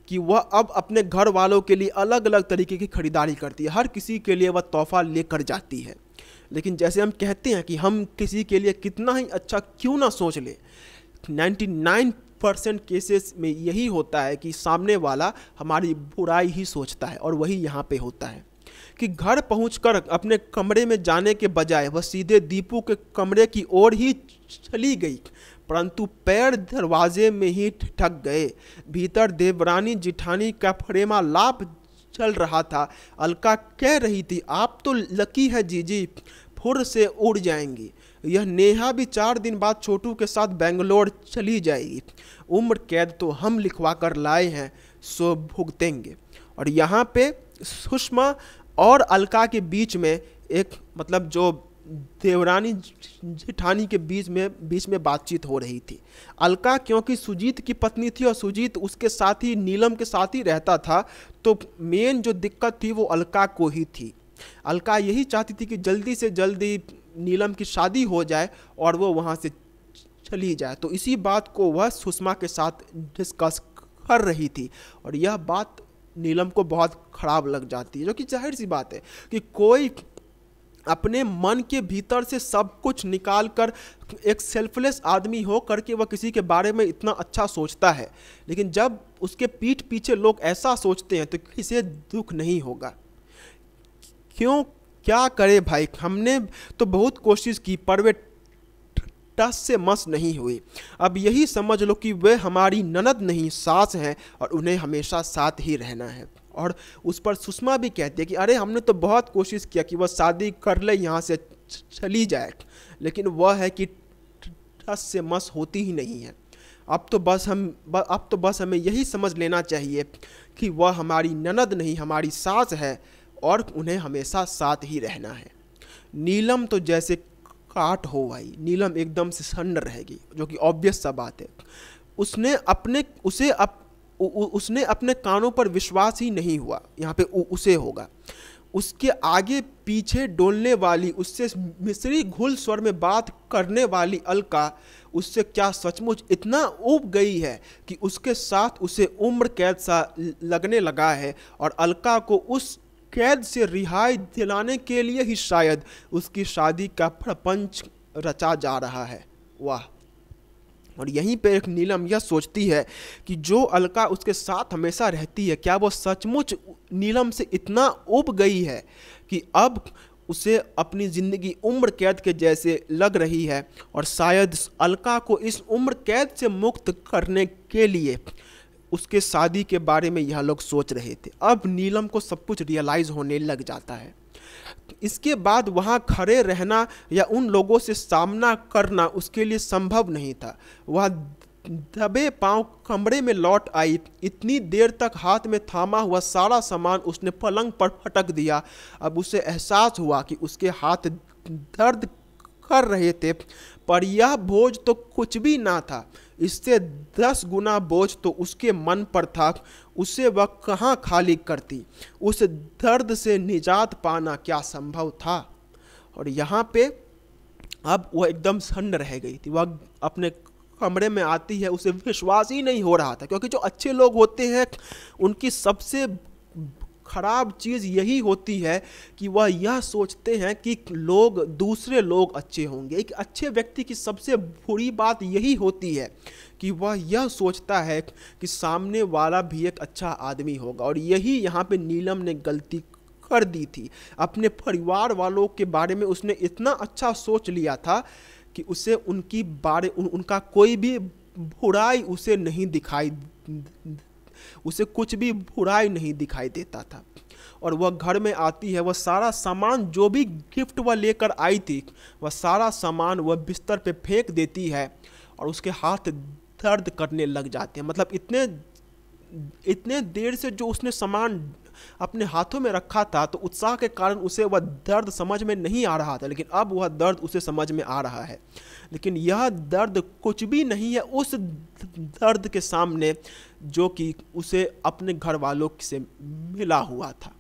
कि वह अब अपने घर वालों के लिए अलग अलग तरीके की खरीदारी करती है हर किसी के लिए वह तोहफा लेकर जाती है लेकिन जैसे हम कहते हैं कि हम किसी के लिए कितना ही अच्छा क्यों ना सोच लें 99 परसेंट केसेस में यही होता है कि सामने वाला हमारी बुराई ही सोचता है और वही यहाँ पे होता है कि घर पहुंचकर अपने कमरे में जाने के बजाय वह सीधे दीपू के कमरे की ओर ही चली गई परंतु पैर दरवाजे में ही ठक गए भीतर देवरानी जिठानी का फ्रेमा लाप चल रहा था अलका कह रही थी आप तो लकी है जीजी फुर से उड़ जाएंगी यह नेहा भी चार दिन बाद छोटू के साथ बेंगलोर चली जाएगी उम्र कैद तो हम लिखवा कर लाए हैं सो भुगतेंगे और यहाँ पे सुषमा और अलका के बीच में एक मतलब जो देवरानी जेठानी के बीच में बीच में बातचीत हो रही थी अलका क्योंकि सुजीत की पत्नी थी और सुजीत उसके साथ ही नीलम के साथ ही रहता था तो मेन जो दिक्कत थी वो अलका को ही थी अलका यही चाहती थी कि जल्दी से जल्दी नीलम की शादी हो जाए और वो वहाँ से चली जाए तो इसी बात को वह सुषमा के साथ डिस्कस कर रही थी और यह बात नीलम को बहुत ख़राब लग जाती है जो कि जाहिर सी बात है कि कोई अपने मन के भीतर से सब कुछ निकाल कर एक सेल्फलेस आदमी हो करके वह किसी के बारे में इतना अच्छा सोचता है लेकिन जब उसके पीठ पीछे लोग ऐसा सोचते हैं तो किसे दुख नहीं होगा क्यों क्या करें भाई हमने तो बहुत कोशिश की पर वे टस से मस नहीं हुई अब यही समझ लो कि वे हमारी ननद नहीं सास हैं और उन्हें हमेशा साथ ही रहना है और उस पर सुषमा भी कहती है कि अरे हमने तो बहुत कोशिश किया कि वह शादी कर ले यहाँ से चली जाए लेकिन वह है कि टस से मस होती ही नहीं है अब तो बस हम अब तो बस हमें यही समझ लेना चाहिए कि वह हमारी ननद नहीं हमारी सास है और उन्हें हमेशा साथ ही रहना है नीलम तो जैसे काट हो आई नीलम एकदम से सन्न रहेगी जो कि ऑब्वियस सा बात है उसने अपने उसे अप, उ, उ, उसने अपने कानों पर विश्वास ही नहीं हुआ यहाँ पे उ, उसे होगा उसके आगे पीछे डोलने वाली उससे मिश्री घुल स्वर में बात करने वाली अलका उससे क्या सचमुच इतना उब गई है कि उसके साथ उसे उम्र कैद सा लगने लगा है और अलका को उस कैद से रिहाई दिलाने के लिए ही शायद उसकी शादी का प्रपंच रचा जा रहा है वाह और यहीं पर एक नीलम यह सोचती है कि जो अलका उसके साथ हमेशा रहती है क्या वो सचमुच नीलम से इतना उब गई है कि अब उसे अपनी ज़िंदगी उम्र कैद के जैसे लग रही है और शायद अलका को इस उम्र कैद से मुक्त करने के लिए उसके शादी के बारे में यह लोग सोच रहे थे अब नीलम को सब कुछ रियलाइज़ होने लग जाता है इसके बाद वहाँ खड़े रहना या उन लोगों से सामना करना उसके लिए संभव नहीं था वह दबे पांव कमरे में लौट आई इतनी देर तक हाथ में थामा हुआ सारा सामान उसने पलंग पर फटक दिया अब उसे एहसास हुआ कि उसके हाथ दर्द कर रहे थे पर यह बोझ तो कुछ भी ना था इससे दस गुना बोझ तो उसके मन पर था उसे वह कहाँ खाली करती उस दर्द से निजात पाना क्या संभव था और यहाँ पे अब वह एकदम सन्न रह गई थी वह अपने कमरे में आती है उसे विश्वास ही नहीं हो रहा था क्योंकि जो अच्छे लोग होते हैं उनकी सबसे खराब चीज़ यही होती है कि वह यह सोचते हैं कि लोग दूसरे लोग अच्छे होंगे एक अच्छे व्यक्ति की सबसे बुरी बात यही होती है कि वह यह सोचता है कि सामने वाला भी एक अच्छा आदमी होगा और यही यहाँ पे नीलम ने गलती कर दी थी अपने परिवार वालों के बारे में उसने इतना अच्छा सोच लिया था कि उसे उनकी बारे उन, उनका कोई भी बुराई उसे नहीं दिखाई उसे कुछ भी बुराई नहीं दिखाई देता था और वह घर में आती है वह सारा सामान जो भी गिफ्ट वह लेकर आई थी वह सारा सामान वह बिस्तर पे फेंक देती है और उसके हाथ दर्द करने लग जाते हैं मतलब इतने इतने देर से जो उसने सामान अपने हाथों में रखा था तो उत्साह के कारण उसे वह दर्द समझ में नहीं आ रहा था लेकिन अब वह दर्द उसे समझ में आ रहा है लेकिन यह दर्द कुछ भी नहीं है उस दर्द के सामने जो कि उसे अपने घर वालों से मिला हुआ था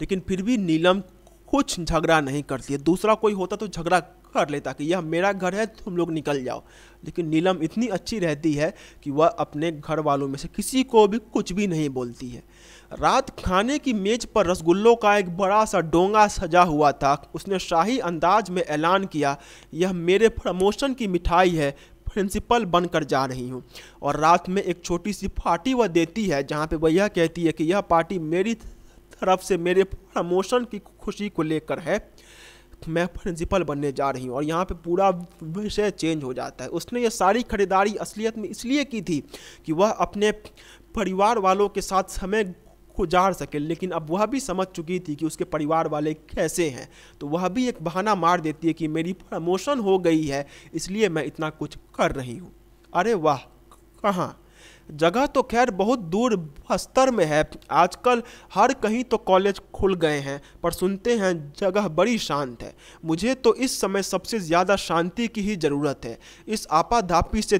लेकिन फिर भी नीलम कुछ झगड़ा नहीं करती है दूसरा कोई होता तो झगड़ा कर लेता कि यह मेरा घर है तुम लोग निकल जाओ लेकिन नीलम इतनी अच्छी रहती है कि वह अपने घर वालों में से किसी को भी कुछ भी नहीं बोलती है रात खाने की मेज पर रसगुल्लों का एक बड़ा सा डोंगा सजा हुआ था उसने शाही अंदाज में ऐलान किया यह मेरे प्रमोशन की मिठाई है प्रिंसिपल बनकर जा रही हूँ और रात में एक छोटी सी पार्टी वह देती है जहाँ पे वह यह कहती है कि यह पार्टी मेरी तरफ से मेरे प्रमोशन की खुशी को लेकर है मैं प्रिंसिपल बनने जा रही हूँ और यहाँ पे पूरा विषय चेंज हो जाता है उसने यह सारी खरीदारी असलियत में इसलिए की थी कि वह अपने परिवार वालों के साथ समय गुजार सके लेकिन अब वह भी समझ चुकी थी कि उसके परिवार वाले कैसे हैं तो वह भी एक बहाना मार देती है कि मेरी प्रमोशन हो गई है इसलिए मैं इतना कुछ कर रही हूँ अरे वाह कहाँ जगह तो खैर बहुत दूर बस्तर में है आजकल हर कहीं तो कॉलेज खुल गए हैं पर सुनते हैं जगह बड़ी शांत है मुझे तो इस समय सबसे ज़्यादा शांति की ही ज़रूरत है इस आपाधापी से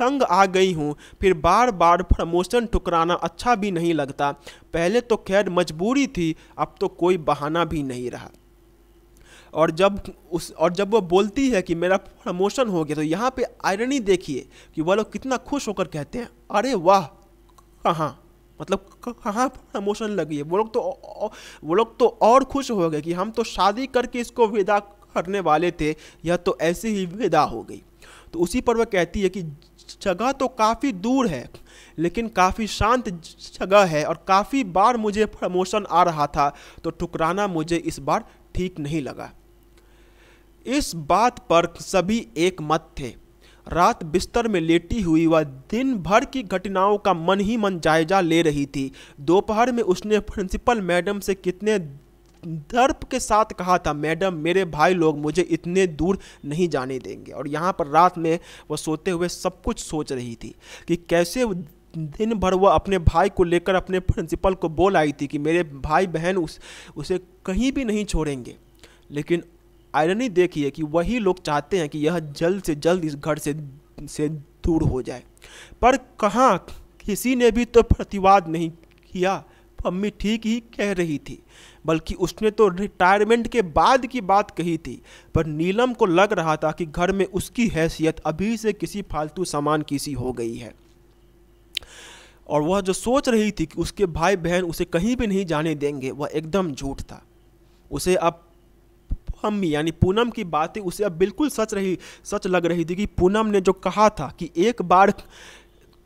तंग आ गई हूँ फिर बार बार प्रमोशन ठुकराना अच्छा भी नहीं लगता पहले तो खैर मजबूरी थी अब तो कोई बहाना भी नहीं रहा और जब उस और जब वो बोलती है कि मेरा प्रमोशन हो गया तो यहाँ पे आयरनी देखिए कि वह लोग कितना खुश होकर कहते हैं अरे वाह कहाँ मतलब कहाँ प्रमोशन लगी है वो लोग तो वो लोग तो और खुश हो गए कि हम तो शादी करके इसको विदा करने वाले थे यह तो ऐसे ही विदा हो गई तो उसी पर वह कहती है कि जगह तो काफ़ी दूर है लेकिन काफ़ी शांत जगह है और काफ़ी बार मुझे प्रमोशन आ रहा था तो ठुकराना मुझे इस बार ठीक नहीं लगा इस बात पर सभी एक मत थे रात बिस्तर में लेटी हुई वह दिन भर की घटनाओं का मन ही मन जायजा ले रही थी दोपहर में उसने प्रिंसिपल मैडम से कितने दर्प के साथ कहा था मैडम मेरे भाई लोग मुझे इतने दूर नहीं जाने देंगे और यहाँ पर रात में वह सोते हुए सब कुछ सोच रही थी कि कैसे दिन भर वह अपने भाई को लेकर अपने प्रिंसिपल को बोल आई थी कि मेरे भाई बहन उस उसे कहीं भी नहीं छोड़ेंगे लेकिन आयरनी देखिए कि वही लोग चाहते हैं कि यह जल्द से जल्द इस घर से से दूर हो जाए पर कहाँ किसी ने भी तो प्रतिवाद नहीं किया मम्मी ठीक ही कह रही थी बल्कि उसने तो रिटायरमेंट के बाद की बात कही थी पर नीलम को लग रहा था कि घर में उसकी हैसियत अभी से किसी फालतू सामान की सी हो गई है और वह जो सोच रही थी कि उसके भाई बहन उसे कहीं भी नहीं जाने देंगे वह एकदम झूठ था उसे अब अम्मी यानी पूनम की बातें उसे अब बिल्कुल सच रही सच लग रही थी कि पूनम ने जो कहा था कि एक बार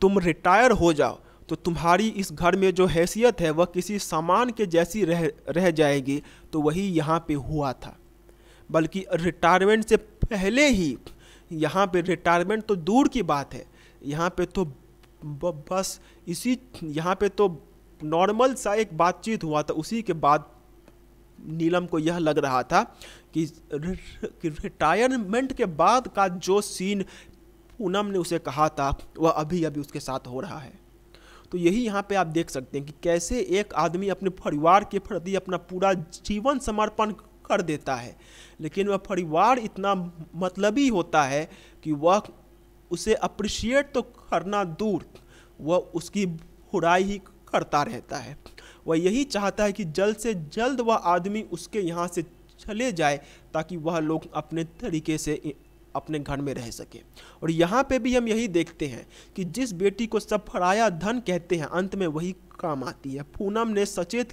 तुम रिटायर हो जाओ तो तुम्हारी इस घर में जो हैसियत है वह किसी सामान के जैसी रह रह जाएगी तो वही यहाँ पे हुआ था बल्कि रिटायरमेंट से पहले ही यहाँ पे रिटायरमेंट तो दूर की बात है यहाँ पे तो बस इसी यहाँ पे तो नॉर्मल सा एक बातचीत हुआ था उसी के बाद नीलम को यह लग रहा था कि रिटायरमेंट के बाद का जो सीन पूनम ने उसे कहा था वह अभी अभी उसके साथ हो रहा है तो यही यहाँ पे आप देख सकते हैं कि कैसे एक आदमी अपने परिवार के प्रति अपना पूरा जीवन समर्पण कर देता है लेकिन वह परिवार इतना मतलबी होता है कि वह उसे अप्रिशिएट तो करना दूर वह उसकी बुराई ही करता रहता है वह यही चाहता है कि जल्द से जल्द वह आदमी उसके यहाँ से चले जाए ताकि वह लोग अपने तरीके से अपने घर में रह सके और यहाँ पे भी हम यही देखते हैं कि जिस बेटी को सफराया धन कहते हैं अंत में वही काम आती है पूनम ने सचेत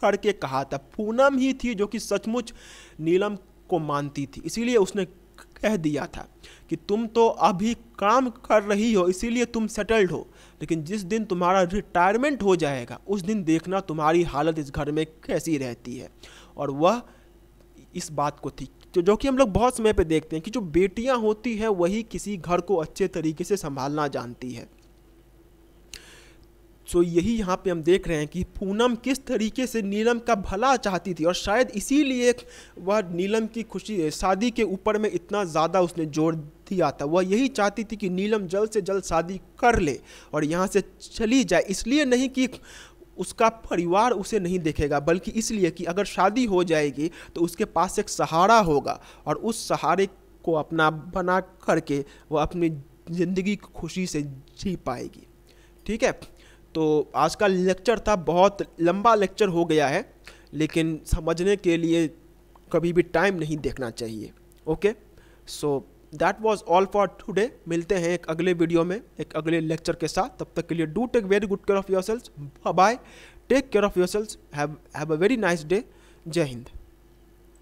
करके कहा था पूनम ही थी जो कि सचमुच नीलम को मानती थी इसीलिए उसने कह दिया था कि तुम तो अभी काम कर रही हो इसीलिए तुम सेटल्ड हो लेकिन जिस दिन तुम्हारा रिटायरमेंट हो जाएगा उस दिन देखना तुम्हारी हालत इस घर में कैसी रहती है और वह इस बात को थी जो जो कि हम लोग बहुत समय पे देखते हैं कि जो बेटियां होती है वही किसी घर को अच्छे तरीके से संभालना जानती है सो तो यही यहाँ पे हम देख रहे हैं कि पूनम किस तरीके से नीलम का भला चाहती थी और शायद इसीलिए वह नीलम की खुशी शादी के ऊपर में इतना ज़्यादा उसने जोर दिया था वह यही चाहती थी कि नीलम जल्द से जल्द शादी कर ले और यहाँ से चली जाए इसलिए नहीं कि उसका परिवार उसे नहीं देखेगा बल्कि इसलिए कि अगर शादी हो जाएगी तो उसके पास एक सहारा होगा और उस सहारे को अपना बना करके वह अपनी ज़िंदगी खुशी से जी पाएगी ठीक है तो आज का लेक्चर था बहुत लंबा लेक्चर हो गया है लेकिन समझने के लिए कभी भी टाइम नहीं देखना चाहिए okay so so, that was all for today मिलते हैं एक अगले वीडियो में एक अगले लेक्चर के साथ तब तक के लिए do take very good care of yourselves bye take care of yourselves have have a very nice day Jai Hind